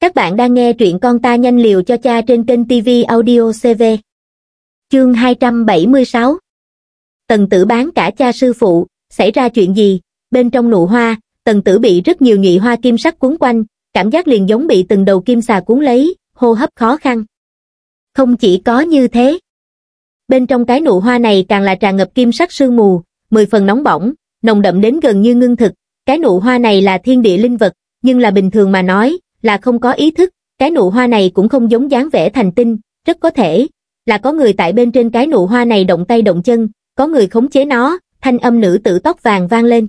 Các bạn đang nghe truyện con ta nhanh liều cho cha trên kênh TV Audio CV. Chương 276 Tần tử bán cả cha sư phụ, xảy ra chuyện gì? Bên trong nụ hoa, tần tử bị rất nhiều nhụy hoa kim sắc cuốn quanh, cảm giác liền giống bị từng đầu kim xà cuốn lấy, hô hấp khó khăn. Không chỉ có như thế. Bên trong cái nụ hoa này càng là tràn ngập kim sắc sương mù, mười phần nóng bỏng, nồng đậm đến gần như ngưng thực. Cái nụ hoa này là thiên địa linh vật, nhưng là bình thường mà nói, là không có ý thức, cái nụ hoa này cũng không giống dáng vẻ thành tinh, rất có thể là có người tại bên trên cái nụ hoa này động tay động chân, có người khống chế nó, thanh âm nữ tử tóc vàng vang lên.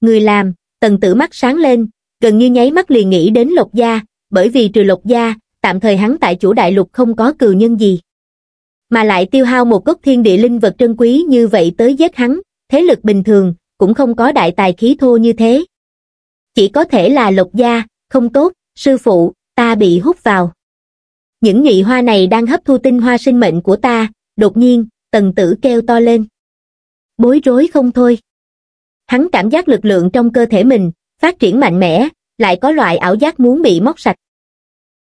Người làm, tần tử mắt sáng lên, gần như nháy mắt liền nghĩ đến lục gia, bởi vì trừ lục gia, tạm thời hắn tại chủ đại lục không có cừu nhân gì. Mà lại tiêu hao một gốc thiên địa linh vật trân quý như vậy tới giết hắn, thế lực bình thường, cũng không có đại tài khí thô như thế. Chỉ có thể là lục gia, không tốt, sư phụ, ta bị hút vào. Những nhụy hoa này đang hấp thu tinh hoa sinh mệnh của ta, đột nhiên, tần tử kêu to lên. Bối rối không thôi. Hắn cảm giác lực lượng trong cơ thể mình, phát triển mạnh mẽ, lại có loại ảo giác muốn bị móc sạch.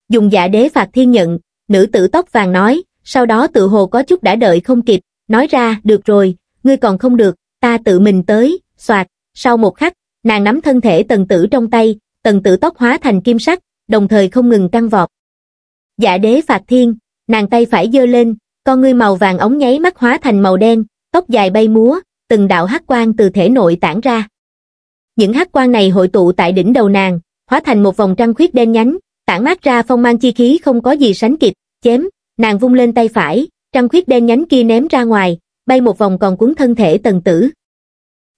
Dùng giả đế phạt thiên nhận, nữ tử tóc vàng nói, sau đó tự hồ có chút đã đợi không kịp, nói ra, được rồi, ngươi còn không được, ta tự mình tới, soạt, sau một khắc, nàng nắm thân thể tần tử trong tay, tần Tử tóc hóa thành kim sắc, đồng thời không ngừng căng vọt. Dạ đế phạt thiên, nàng tay phải giơ lên, con ngươi màu vàng ống nháy mắt hóa thành màu đen, tóc dài bay múa, từng đạo hắc quang từ thể nội tản ra. Những hắc quang này hội tụ tại đỉnh đầu nàng, hóa thành một vòng trăng khuyết đen nhánh, tản mát ra phong mang chi khí không có gì sánh kịp, chém, nàng vung lên tay phải, trăng khuyết đen nhánh kia ném ra ngoài, bay một vòng còn cuốn thân thể tần tử.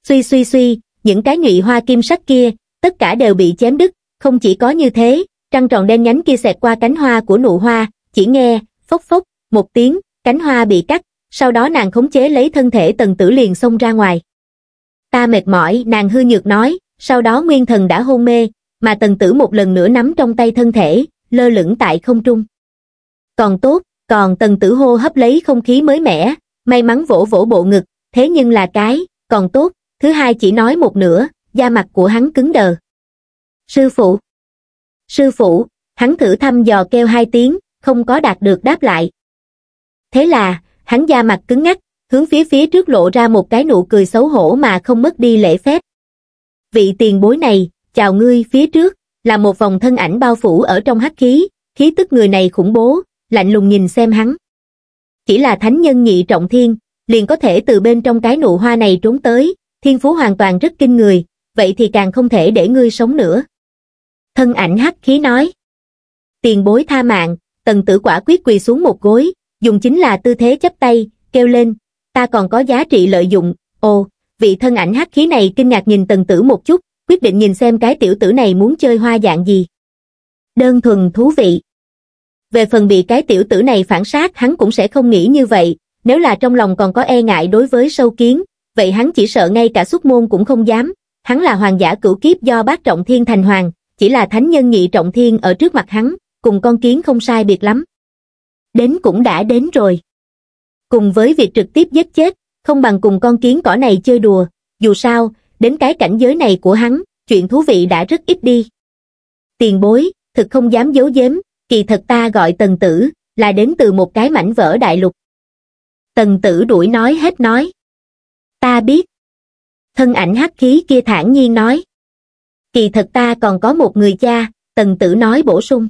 Suy suy suy, những cái nhụy hoa kim sắc kia, tất cả đều bị chém đứt, không chỉ có như thế, trăng tròn đen nhánh kia xẹt qua cánh hoa của nụ hoa, chỉ nghe, phốc phốc, một tiếng, cánh hoa bị cắt, sau đó nàng khống chế lấy thân thể tần tử liền xông ra ngoài. Ta mệt mỏi, nàng hư nhược nói, sau đó nguyên thần đã hôn mê, mà tần tử một lần nữa nắm trong tay thân thể, lơ lửng tại không trung. Còn tốt, còn tần tử hô hấp lấy không khí mới mẻ, may mắn vỗ vỗ bộ ngực, thế nhưng là cái, còn tốt, thứ hai chỉ nói một nửa, da mặt của hắn cứng đờ. Sư phụ! Sư phụ! Hắn thử thăm dò kêu hai tiếng, không có đạt được đáp lại. Thế là, hắn da mặt cứng ngắc, hướng phía phía trước lộ ra một cái nụ cười xấu hổ mà không mất đi lễ phép. Vị tiền bối này, chào ngươi phía trước, là một vòng thân ảnh bao phủ ở trong hắc khí, khí tức người này khủng bố, lạnh lùng nhìn xem hắn. Chỉ là thánh nhân nhị trọng thiên, liền có thể từ bên trong cái nụ hoa này trốn tới, thiên phú hoàn toàn rất kinh người, vậy thì càng không thể để ngươi sống nữa. Thân ảnh hắc khí nói. Tiền bối tha mạng, tần tử quả quyết quỳ xuống một gối, dùng chính là tư thế chấp tay, kêu lên, ta còn có giá trị lợi dụng, ồ, vị thân ảnh hắc khí này kinh ngạc nhìn tần tử một chút, quyết định nhìn xem cái tiểu tử này muốn chơi hoa dạng gì. Đơn thuần thú vị. Về phần bị cái tiểu tử này phản sát hắn cũng sẽ không nghĩ như vậy, nếu là trong lòng còn có e ngại đối với sâu kiến, vậy hắn chỉ sợ ngay cả xuất môn cũng không dám, hắn là hoàng giả cửu kiếp do bác trọng thiên thành hoàng, chỉ là thánh nhân nhị trọng thiên ở trước mặt hắn, cùng con kiến không sai biệt lắm. Đến cũng đã đến rồi. Cùng với việc trực tiếp giết chết, không bằng cùng con kiến cỏ này chơi đùa, dù sao, đến cái cảnh giới này của hắn, chuyện thú vị đã rất ít đi. Tiền bối, thực không dám giấu giếm, kỳ thật ta gọi tần tử, là đến từ một cái mảnh vỡ đại lục. Tần tử đuổi nói hết nói. Ta biết, thân ảnh hắc khí kia thản nhiên nói kỳ thật ta còn có một người cha tần tử nói bổ sung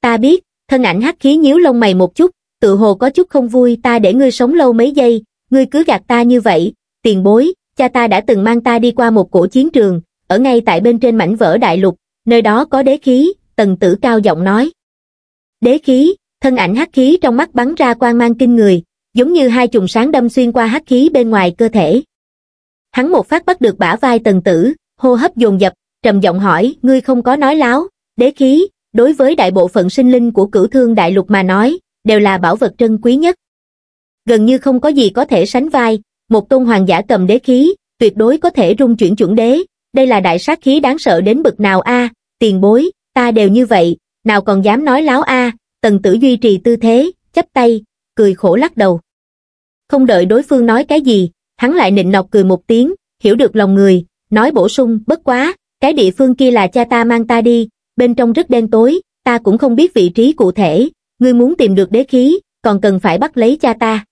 ta biết thân ảnh hắc khí nhíu lông mày một chút tự hồ có chút không vui ta để ngươi sống lâu mấy giây ngươi cứ gạt ta như vậy tiền bối cha ta đã từng mang ta đi qua một cổ chiến trường ở ngay tại bên trên mảnh vỡ đại lục nơi đó có đế khí tần tử cao giọng nói đế khí thân ảnh hắc khí trong mắt bắn ra quang mang kinh người giống như hai chùm sáng đâm xuyên qua hắc khí bên ngoài cơ thể hắn một phát bắt được bả vai tần tử, hô hấp dồn dập, trầm giọng hỏi, ngươi không có nói láo, đế khí, đối với đại bộ phận sinh linh của cửu thương đại lục mà nói, đều là bảo vật trân quý nhất. Gần như không có gì có thể sánh vai, một tôn hoàng giả cầm đế khí, tuyệt đối có thể rung chuyển chuẩn đế, đây là đại sát khí đáng sợ đến bực nào a tiền bối, ta đều như vậy, nào còn dám nói láo a tần tử duy trì tư thế, chấp tay, cười khổ lắc đầu. Không đợi đối phương nói cái gì, hắn lại nịnh nọc cười một tiếng, hiểu được lòng người, nói bổ sung, bất quá, cái địa phương kia là cha ta mang ta đi, bên trong rất đen tối, ta cũng không biết vị trí cụ thể, ngươi muốn tìm được đế khí, còn cần phải bắt lấy cha ta.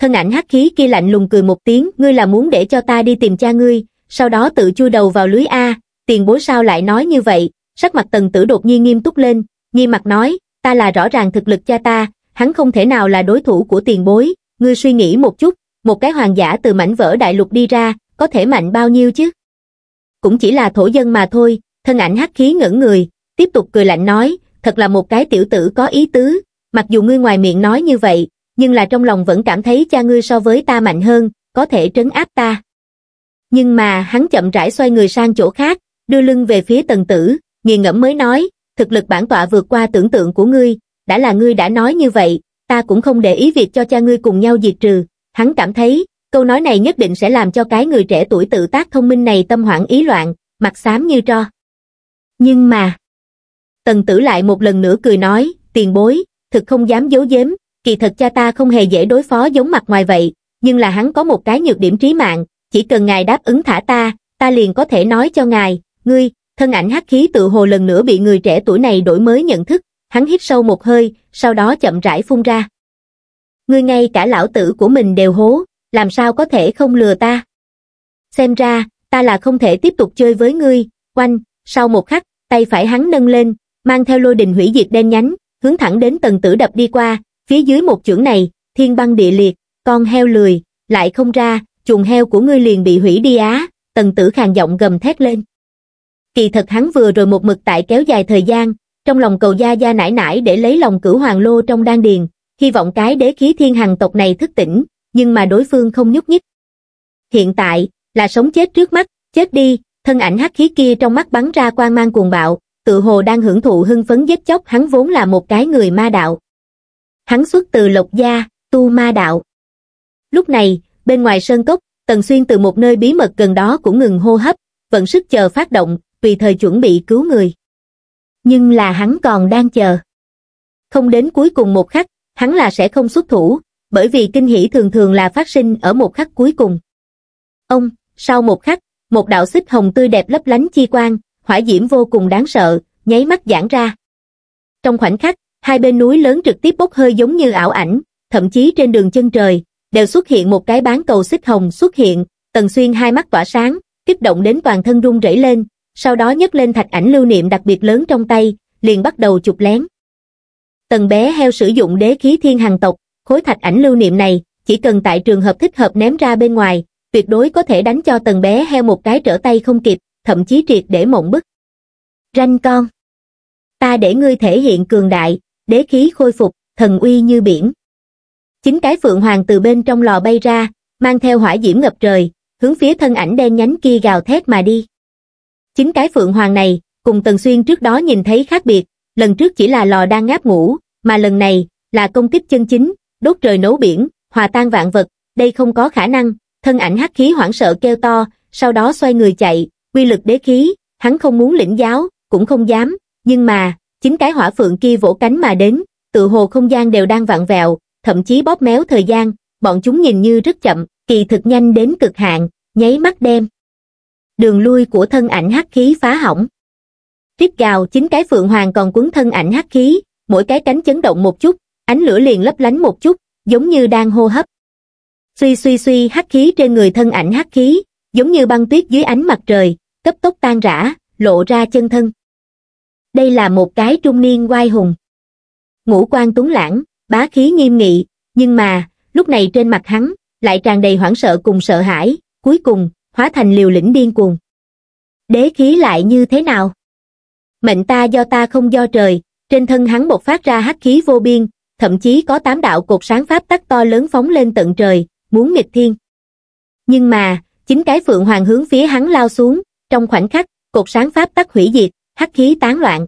Thân ảnh hắc khí kia lạnh lùng cười một tiếng, ngươi là muốn để cho ta đi tìm cha ngươi, sau đó tự chui đầu vào lưới A, tiền bối sao lại nói như vậy, sắc mặt tần tử đột nhiên nghiêm túc lên, nghi mặt nói, ta là rõ ràng thực lực cha ta, hắn không thể nào là đối thủ của tiền bối, ngươi suy nghĩ một chút, một cái hoàng giả từ mảnh vỡ đại lục đi ra, có thể mạnh bao nhiêu chứ? Cũng chỉ là thổ dân mà thôi, thân ảnh hắc khí ngẩn người, tiếp tục cười lạnh nói, thật là một cái tiểu tử có ý tứ, mặc dù ngươi ngoài miệng nói như vậy, nhưng là trong lòng vẫn cảm thấy cha ngươi so với ta mạnh hơn, có thể trấn áp ta. Nhưng mà hắn chậm rãi xoay người sang chỗ khác, đưa lưng về phía tần tử, nghiền ngẫm mới nói, thực lực bản tọa vượt qua tưởng tượng của ngươi, đã là ngươi đã nói như vậy, ta cũng không để ý việc cho cha ngươi cùng nhau diệt trừ, Hắn cảm thấy, câu nói này nhất định sẽ làm cho cái người trẻ tuổi tự tác thông minh này tâm hoảng ý loạn, mặt xám như tro. Nhưng mà... Tần tử lại một lần nữa cười nói, tiền bối, thực không dám giấu giếm, kỳ thật cha ta không hề dễ đối phó giống mặt ngoài vậy, nhưng là hắn có một cái nhược điểm trí mạng, chỉ cần ngài đáp ứng thả ta, ta liền có thể nói cho ngài, ngươi, thân ảnh hắc khí tự hồ lần nữa bị người trẻ tuổi này đổi mới nhận thức, hắn hít sâu một hơi, sau đó chậm rãi phun ra ngươi ngay cả lão tử của mình đều hố, làm sao có thể không lừa ta? Xem ra, ta là không thể tiếp tục chơi với ngươi, quanh, sau một khắc, tay phải hắn nâng lên, mang theo lôi đình hủy diệt đen nhánh, hướng thẳng đến tần tử đập đi qua, phía dưới một chưởng này, thiên băng địa liệt, con heo lười, lại không ra, chuồng heo của ngươi liền bị hủy đi á, tần tử khàn giọng gầm thét lên. Kỳ thật hắn vừa rồi một mực tại kéo dài thời gian, trong lòng cầu gia gia nải nải để lấy lòng cửu hoàng lô trong đan điền, hy vọng cái đế khí thiên hằng tộc này thức tỉnh, nhưng mà đối phương không nhúc nhích. Hiện tại, là sống chết trước mắt, chết đi, thân ảnh hắc khí kia trong mắt bắn ra quang mang cuồng bạo, tự hồ đang hưởng thụ hưng phấn giết chóc hắn vốn là một cái người ma đạo. Hắn xuất từ lộc gia, tu ma đạo. Lúc này, bên ngoài sơn cốc, Tần Xuyên từ một nơi bí mật gần đó cũng ngừng hô hấp, vận sức chờ phát động, vì thời chuẩn bị cứu người. Nhưng là hắn còn đang chờ. Không đến cuối cùng một khắc, hắn là sẽ không xuất thủ, bởi vì kinh hỷ thường thường là phát sinh ở một khắc cuối cùng. Ông, sau một khắc, một đạo xích hồng tươi đẹp lấp lánh chi quang, hỏa diễm vô cùng đáng sợ, nháy mắt giãn ra. Trong khoảnh khắc, hai bên núi lớn trực tiếp bốc hơi giống như ảo ảnh, thậm chí trên đường chân trời, đều xuất hiện một cái bán cầu xích hồng xuất hiện, Tần Xuyên hai mắt tỏa sáng, kích động đến toàn thân run rẩy lên, sau đó nhấc lên thạch ảnh lưu niệm đặc biệt lớn trong tay, liền bắt đầu chụp lén tần bé heo sử dụng đế khí thiên hàng tộc, khối thạch ảnh lưu niệm này, chỉ cần tại trường hợp thích hợp ném ra bên ngoài, tuyệt đối có thể đánh cho tần bé heo một cái trở tay không kịp, thậm chí triệt để mộng bức. Ranh con! Ta để ngươi thể hiện cường đại, đế khí khôi phục, thần uy như biển. Chính cái phượng hoàng từ bên trong lò bay ra, mang theo hỏa diễm ngập trời, hướng phía thân ảnh đen nhánh kia gào thét mà đi. Chính cái phượng hoàng này, cùng Tần Xuyên trước đó nhìn thấy khác biệt, lần trước chỉ là lò đang ngáp ngủ, mà lần này là công kích chân chính, đốt trời nấu biển, hòa tan vạn vật, đây không có khả năng, thân ảnh hắc khí hoảng sợ kêu to, sau đó xoay người chạy, quy lực đế khí, hắn không muốn lĩnh giáo, cũng không dám, nhưng mà, chính cái hỏa phượng kia vỗ cánh mà đến, tự hồ không gian đều đang vặn vẹo, thậm chí bóp méo thời gian, bọn chúng nhìn như rất chậm, kỳ thực nhanh đến cực hạn, nháy mắt đem. Đường lui của thân ảnh hắc khí phá hỏng. Tiếp gào chính cái phượng hoàng còn cuốn thân ảnh hắc khí, mỗi cái cánh chấn động một chút, ánh lửa liền lấp lánh một chút, giống như đang hô hấp. Suy suy suy hắc khí trên người thân ảnh hắc khí, giống như băng tuyết dưới ánh mặt trời, cấp tốc tan rã, lộ ra chân thân. Đây là một cái trung niên oai hùng. Ngũ quan tuấn lãng, bá khí nghiêm nghị, nhưng mà, lúc này trên mặt hắn, lại tràn đầy hoảng sợ cùng sợ hãi, cuối cùng, hóa thành liều lĩnh điên cuồng. Đế khí lại như thế nào? Mệnh ta do ta không do trời, trên thân hắn bộc phát ra hắc khí vô biên, thậm chí có tám đạo cột sáng pháp tắc to lớn phóng lên tận trời, muốn nghịch thiên. Nhưng mà, chính cái phượng hoàng hướng phía hắn lao xuống, trong khoảnh khắc, cột sáng pháp tắc hủy diệt, hắc khí tán loạn.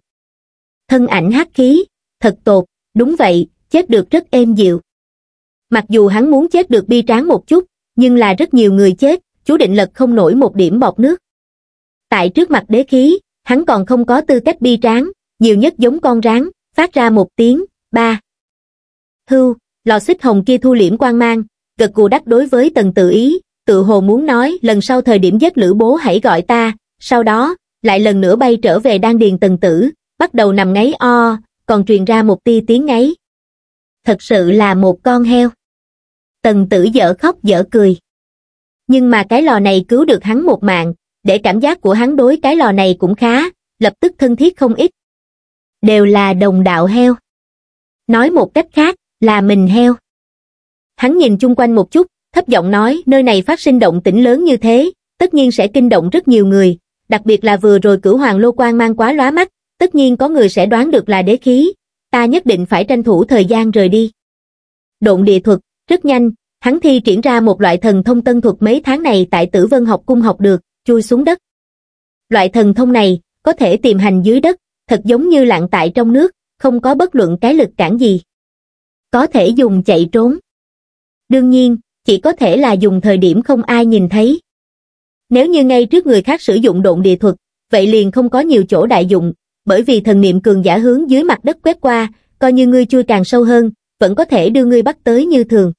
Thân ảnh hắc khí, thật tột, đúng vậy, chết được rất êm dịu. Mặc dù hắn muốn chết được bi tráng một chút, nhưng là rất nhiều người chết, chú định lật không nổi một điểm bọt nước. Tại trước mặt đế khí, hắn còn không có tư cách bi tráng, nhiều nhất giống con rắn phát ra một tiếng ba hưu lò xích hồng kia thu liễm quan mang gật cù đắc đối với tần tự ý tự hồ muốn nói lần sau thời điểm giấc lữ bố hãy gọi ta sau đó lại lần nữa bay trở về đan điền tần tử bắt đầu nằm ngáy o còn truyền ra một tia tiếng ngáy thật sự là một con heo tần tử dở khóc dở cười nhưng mà cái lò này cứu được hắn một mạng để cảm giác của hắn đối cái lò này cũng khá lập tức thân thiết không ít đều là đồng đạo heo. Nói một cách khác, là mình heo. Hắn nhìn chung quanh một chút, thấp giọng nói nơi này phát sinh động tĩnh lớn như thế, tất nhiên sẽ kinh động rất nhiều người, đặc biệt là vừa rồi cửu hoàng lô quan mang quá lóa mắt, tất nhiên có người sẽ đoán được là đế khí, ta nhất định phải tranh thủ thời gian rời đi. Động địa thuật, rất nhanh, hắn thi triển ra một loại thần thông tân thuật mấy tháng này tại tử vân học cung học được, chui xuống đất. Loại thần thông này, có thể tìm hành dưới đất, thật giống như lặng tại trong nước, không có bất luận cái lực cản gì. Có thể dùng chạy trốn. Đương nhiên, chỉ có thể là dùng thời điểm không ai nhìn thấy. Nếu như ngay trước người khác sử dụng độn địa thuật, vậy liền không có nhiều chỗ đại dụng, bởi vì thần niệm cường giả hướng dưới mặt đất quét qua, coi như ngươi chui càng sâu hơn, vẫn có thể đưa ngươi bắt tới như thường.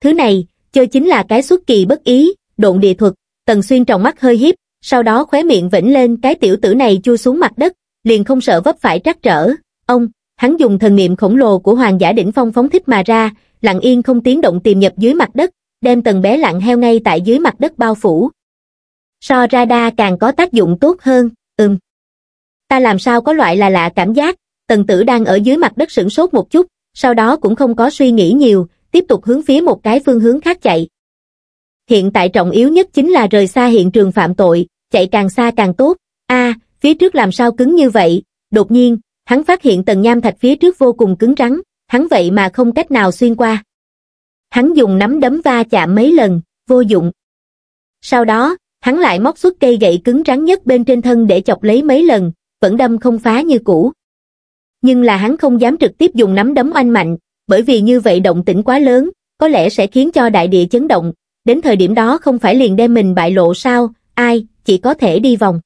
Thứ này, chơi chính là cái xuất kỳ bất ý, độn địa thuật, tần xuyên trọng mắt hơi hiếp, sau đó khóe miệng vĩnh lên cái tiểu tử này chui xuống mặt đất, liền không sợ vấp phải trắc trở. Ông, hắn dùng thần niệm khổng lồ của hoàng giả đỉnh phong phóng thích mà ra, lặng yên không tiếng động tìm nhập dưới mặt đất, đem tầng bé lặng heo ngay tại dưới mặt đất bao phủ. So radar càng có tác dụng tốt hơn, ừm. Ta làm sao có loại là lạ cảm giác, tần tử đang ở dưới mặt đất sửng sốt một chút, sau đó cũng không có suy nghĩ nhiều, tiếp tục hướng phía một cái phương hướng khác chạy. Hiện tại trọng yếu nhất chính là rời xa hiện trường phạm tội, chạy càng xa càng tốt, phía trước làm sao cứng như vậy, đột nhiên, hắn phát hiện tầng nham thạch phía trước vô cùng cứng rắn, hắn vậy mà không cách nào xuyên qua. Hắn dùng nắm đấm va chạm mấy lần, vô dụng. Sau đó, hắn lại móc xuất cây gậy cứng rắn nhất bên trên thân để chọc lấy mấy lần, vẫn đâm không phá như cũ. Nhưng là hắn không dám trực tiếp dùng nắm đấm oanh mạnh, bởi vì như vậy động tĩnh quá lớn, có lẽ sẽ khiến cho đại địa chấn động, đến thời điểm đó không phải liền đem mình bại lộ sao, ai, chỉ có thể đi vòng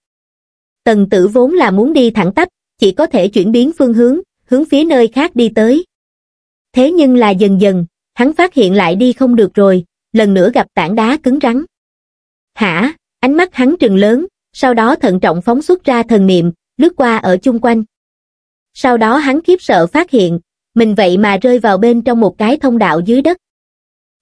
tần tử vốn là muốn đi thẳng tắp chỉ có thể chuyển biến phương hướng hướng phía nơi khác đi tới thế nhưng là dần dần hắn phát hiện lại đi không được rồi lần nữa gặp tảng đá cứng rắn hả ánh mắt hắn trừng lớn sau đó thận trọng phóng xuất ra thần niệm lướt qua ở chung quanh sau đó hắn khiếp sợ phát hiện mình vậy mà rơi vào bên trong một cái thông đạo dưới đất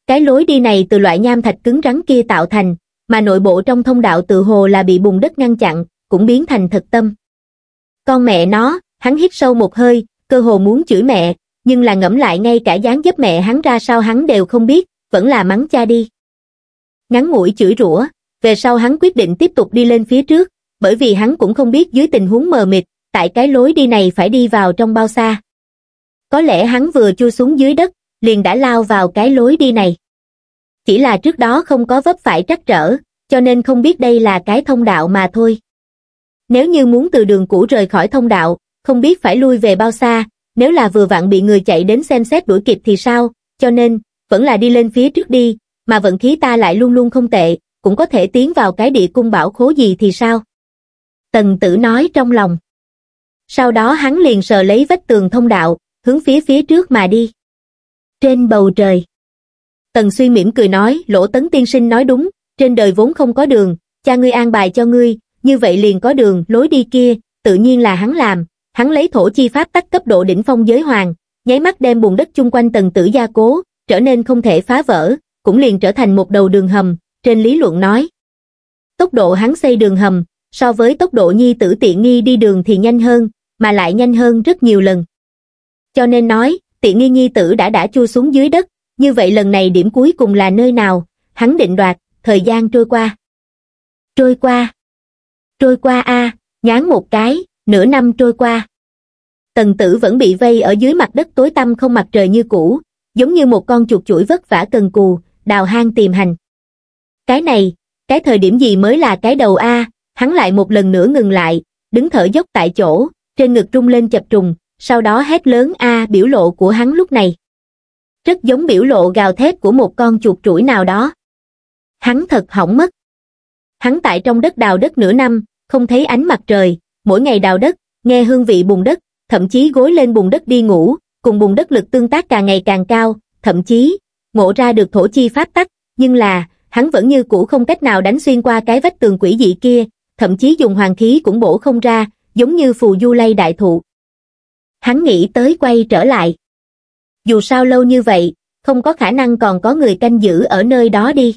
cái lối đi này từ loại nham thạch cứng rắn kia tạo thành mà nội bộ trong thông đạo tự hồ là bị bùn đất ngăn chặn cũng biến thành thật tâm. Con mẹ nó, hắn hít sâu một hơi, cơ hồ muốn chửi mẹ, nhưng là ngẫm lại ngay cả dáng dấp mẹ hắn ra sao hắn đều không biết, vẫn là mắng cha đi. Ngắn mũi chửi rủa, về sau hắn quyết định tiếp tục đi lên phía trước, bởi vì hắn cũng không biết dưới tình huống mờ mịt, tại cái lối đi này phải đi vào trong bao xa. Có lẽ hắn vừa chui xuống dưới đất, liền đã lao vào cái lối đi này. Chỉ là trước đó không có vấp phải trắc trở, cho nên không biết đây là cái thông đạo mà thôi nếu như muốn từ đường cũ rời khỏi thông đạo, không biết phải lui về bao xa, nếu là vừa vặn bị người chạy đến xem xét đuổi kịp thì sao, cho nên, vẫn là đi lên phía trước đi, mà vận khí ta lại luôn luôn không tệ, cũng có thể tiến vào cái địa cung bảo khố gì thì sao. Tần tử nói trong lòng. Sau đó hắn liền sờ lấy vách tường thông đạo, hướng phía phía trước mà đi. Trên bầu trời. Tần xuyên mỉm cười nói, lỗ tấn tiên sinh nói đúng, trên đời vốn không có đường, cha ngươi an bài cho ngươi, như vậy liền có đường, lối đi kia, tự nhiên là hắn làm, hắn lấy thổ chi pháp tắc cấp độ đỉnh phong giới hoàng, nháy mắt đem bùn đất chung quanh tầng tử gia cố, trở nên không thể phá vỡ, cũng liền trở thành một đầu đường hầm, trên lý luận nói. Tốc độ hắn xây đường hầm, so với tốc độ nhi tử tiện nghi đi đường thì nhanh hơn, mà lại nhanh hơn rất nhiều lần. Cho nên nói, tiện nghi nhi tử đã đã chui xuống dưới đất, như vậy lần này điểm cuối cùng là nơi nào, hắn định đoạt, thời gian trôi qua. Trôi qua trôi qua a nhán một cái nửa năm trôi qua tần tử vẫn bị vây ở dưới mặt đất tối tăm không mặt trời như cũ giống như một con chuột chuỗi vất vả cần cù đào hang tìm hành cái này cái thời điểm gì mới là cái đầu a hắn lại một lần nữa ngừng lại đứng thở dốc tại chỗ trên ngực trung lên chập trùng sau đó hét lớn a biểu lộ của hắn lúc này rất giống biểu lộ gào thét của một con chuột chuỗi nào đó hắn thật hỏng mất hắn tại trong đất đào đất nửa năm không thấy ánh mặt trời, mỗi ngày đào đất, nghe hương vị bùn đất, thậm chí gối lên bùn đất đi ngủ, cùng bùn đất lực tương tác càng ngày càng cao, thậm chí, ngộ ra được thổ chi pháp tắc, nhưng là, hắn vẫn như cũ không cách nào đánh xuyên qua cái vách tường quỷ dị kia, thậm chí dùng hoàng khí cũng bổ không ra, giống như phù du lây đại thụ. Hắn nghĩ tới quay trở lại. Dù sao lâu như vậy, không có khả năng còn có người canh giữ ở nơi đó đi.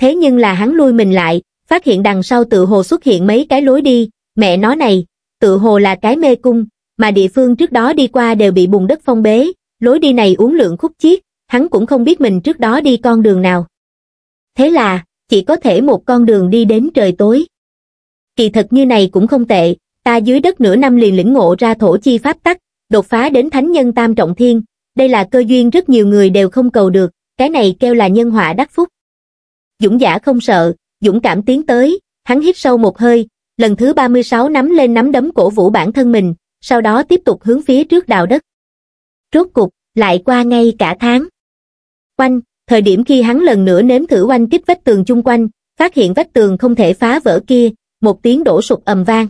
Thế nhưng là hắn lui mình lại, phát hiện đằng sau tự hồ xuất hiện mấy cái lối đi, mẹ nó này, tự hồ là cái mê cung, mà địa phương trước đó đi qua đều bị bùn đất phong bế, lối đi này uống lượng khúc chiết, hắn cũng không biết mình trước đó đi con đường nào. Thế là, chỉ có thể một con đường đi đến trời tối. Kỳ thật như này cũng không tệ, ta dưới đất nửa năm liền lĩnh ngộ ra thổ chi pháp tắc, đột phá đến thánh nhân tam trọng thiên, đây là cơ duyên rất nhiều người đều không cầu được, cái này kêu là nhân họa đắc phúc. Dũng giả không sợ, dũng cảm tiến tới, hắn hít sâu một hơi, lần thứ 36 nắm lên nắm đấm cổ vũ bản thân mình, sau đó tiếp tục hướng phía trước đào đất. Rốt cục, lại qua ngay cả tháng. Quanh, thời điểm khi hắn lần nữa nếm thử quanh kích vách tường chung quanh, phát hiện vách tường không thể phá vỡ kia, một tiếng đổ sụp ầm vang.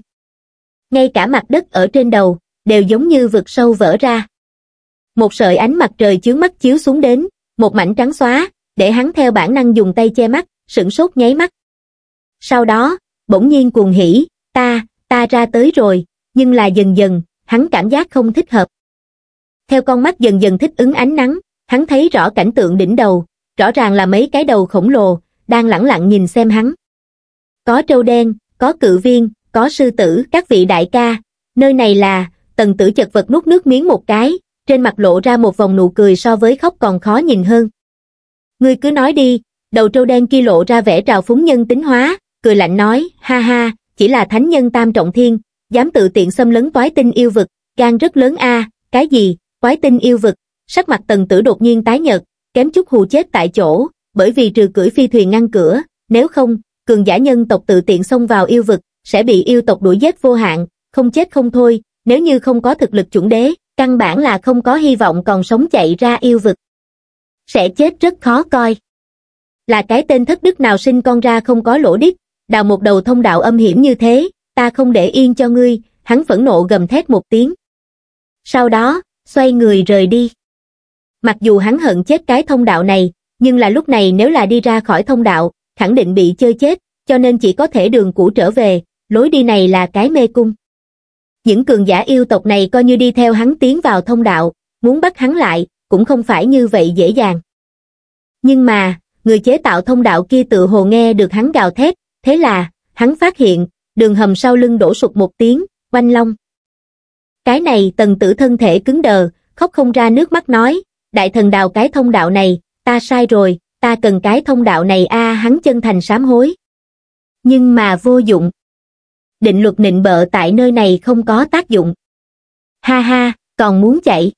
Ngay cả mặt đất ở trên đầu, đều giống như vực sâu vỡ ra. Một sợi ánh mặt trời chiếu mắt chiếu xuống đến, một mảnh trắng xóa, để hắn theo bản năng dùng tay che mắt, sửng sốt nháy mắt sau đó bỗng nhiên cuồng hỉ ta ta ra tới rồi nhưng là dần dần hắn cảm giác không thích hợp theo con mắt dần dần thích ứng ánh nắng hắn thấy rõ cảnh tượng đỉnh đầu rõ ràng là mấy cái đầu khổng lồ đang lẳng lặng nhìn xem hắn có trâu đen có cự viên có sư tử các vị đại ca nơi này là tần tử chật vật nuốt nước miếng một cái trên mặt lộ ra một vòng nụ cười so với khóc còn khó nhìn hơn ngươi cứ nói đi đầu trâu đen kia lộ ra vẻ trào phúng nhân tính hóa cười lạnh nói, ha ha, chỉ là thánh nhân tam trọng thiên, dám tự tiện xâm lấn toái tinh yêu vực, gan rất lớn a cái gì, toái tinh yêu vực, sắc mặt tần tử đột nhiên tái nhợt, kém chút hù chết tại chỗ, bởi vì trừ cưỡi phi thuyền ngăn cửa, nếu không, cường giả nhân tộc tự tiện xông vào yêu vực, sẽ bị yêu tộc đuổi giết vô hạn, không chết không thôi, nếu như không có thực lực chuẩn đế, căn bản là không có hy vọng còn sống chạy ra yêu vực. Sẽ chết rất khó coi. Là cái tên thất đức nào sinh con ra không có lỗ đít, đào một đầu thông đạo âm hiểm như thế, ta không để yên cho ngươi, hắn phẫn nộ gầm thét một tiếng. Sau đó, xoay người rời đi. Mặc dù hắn hận chết cái thông đạo này, nhưng là lúc này nếu là đi ra khỏi thông đạo, khẳng định bị chơi chết, cho nên chỉ có thể đường cũ trở về, lối đi này là cái mê cung. Những cường giả yêu tộc này coi như đi theo hắn tiến vào thông đạo, muốn bắt hắn lại, cũng không phải như vậy dễ dàng. Nhưng mà, người chế tạo thông đạo kia tự hồ nghe được hắn gào thét, Thế là, hắn phát hiện, đường hầm sau lưng đổ sụt một tiếng, oanh long. Cái này tần tử thân thể cứng đờ, khóc không ra nước mắt nói, đại thần đào cái thông đạo này, ta sai rồi, ta cần cái thông đạo này a hắn chân thành sám hối. Nhưng mà vô dụng. Định luật nịnh bợ tại nơi này không có tác dụng. Ha ha, còn muốn chạy.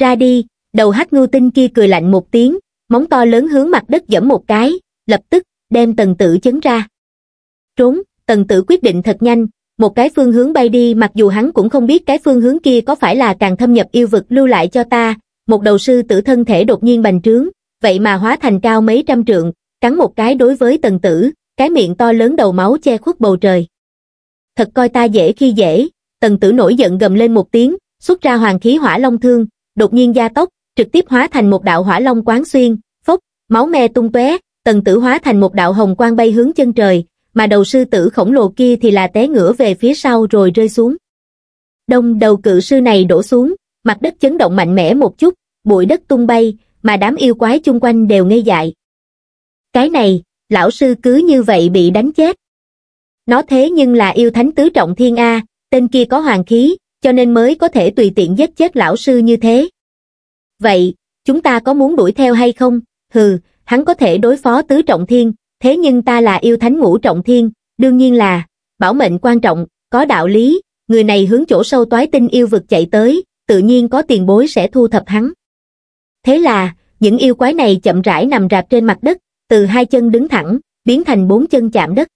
Ra đi, đầu hắc ngưu tinh kia cười lạnh một tiếng, móng to lớn hướng mặt đất giẫm một cái, lập tức đem tần tử chấn ra trốn tần tử quyết định thật nhanh một cái phương hướng bay đi mặc dù hắn cũng không biết cái phương hướng kia có phải là càng thâm nhập yêu vực lưu lại cho ta một đầu sư tử thân thể đột nhiên bành trướng vậy mà hóa thành cao mấy trăm trượng cắn một cái đối với tần tử cái miệng to lớn đầu máu che khuất bầu trời thật coi ta dễ khi dễ tần tử nổi giận gầm lên một tiếng xuất ra hoàng khí hỏa long thương đột nhiên gia tốc trực tiếp hóa thành một đạo hỏa long quán xuyên phốc máu me tung tóe tần tử hóa thành một đạo hồng quang bay hướng chân trời mà đầu sư tử khổng lồ kia thì là té ngửa về phía sau rồi rơi xuống. Đông đầu cự sư này đổ xuống, mặt đất chấn động mạnh mẽ một chút, bụi đất tung bay, mà đám yêu quái chung quanh đều ngây dại. Cái này, lão sư cứ như vậy bị đánh chết. Nó thế nhưng là yêu thánh tứ trọng thiên A, tên kia có hoàng khí, cho nên mới có thể tùy tiện giết chết lão sư như thế. Vậy, chúng ta có muốn đuổi theo hay không? Hừ, hắn có thể đối phó tứ trọng thiên, thế nhưng ta là yêu thánh ngũ trọng thiên, đương nhiên là, bảo mệnh quan trọng, có đạo lý, người này hướng chỗ sâu toái tinh yêu vực chạy tới, tự nhiên có tiền bối sẽ thu thập hắn. Thế là, những yêu quái này chậm rãi nằm rạp trên mặt đất, từ hai chân đứng thẳng, biến thành bốn chân chạm đất.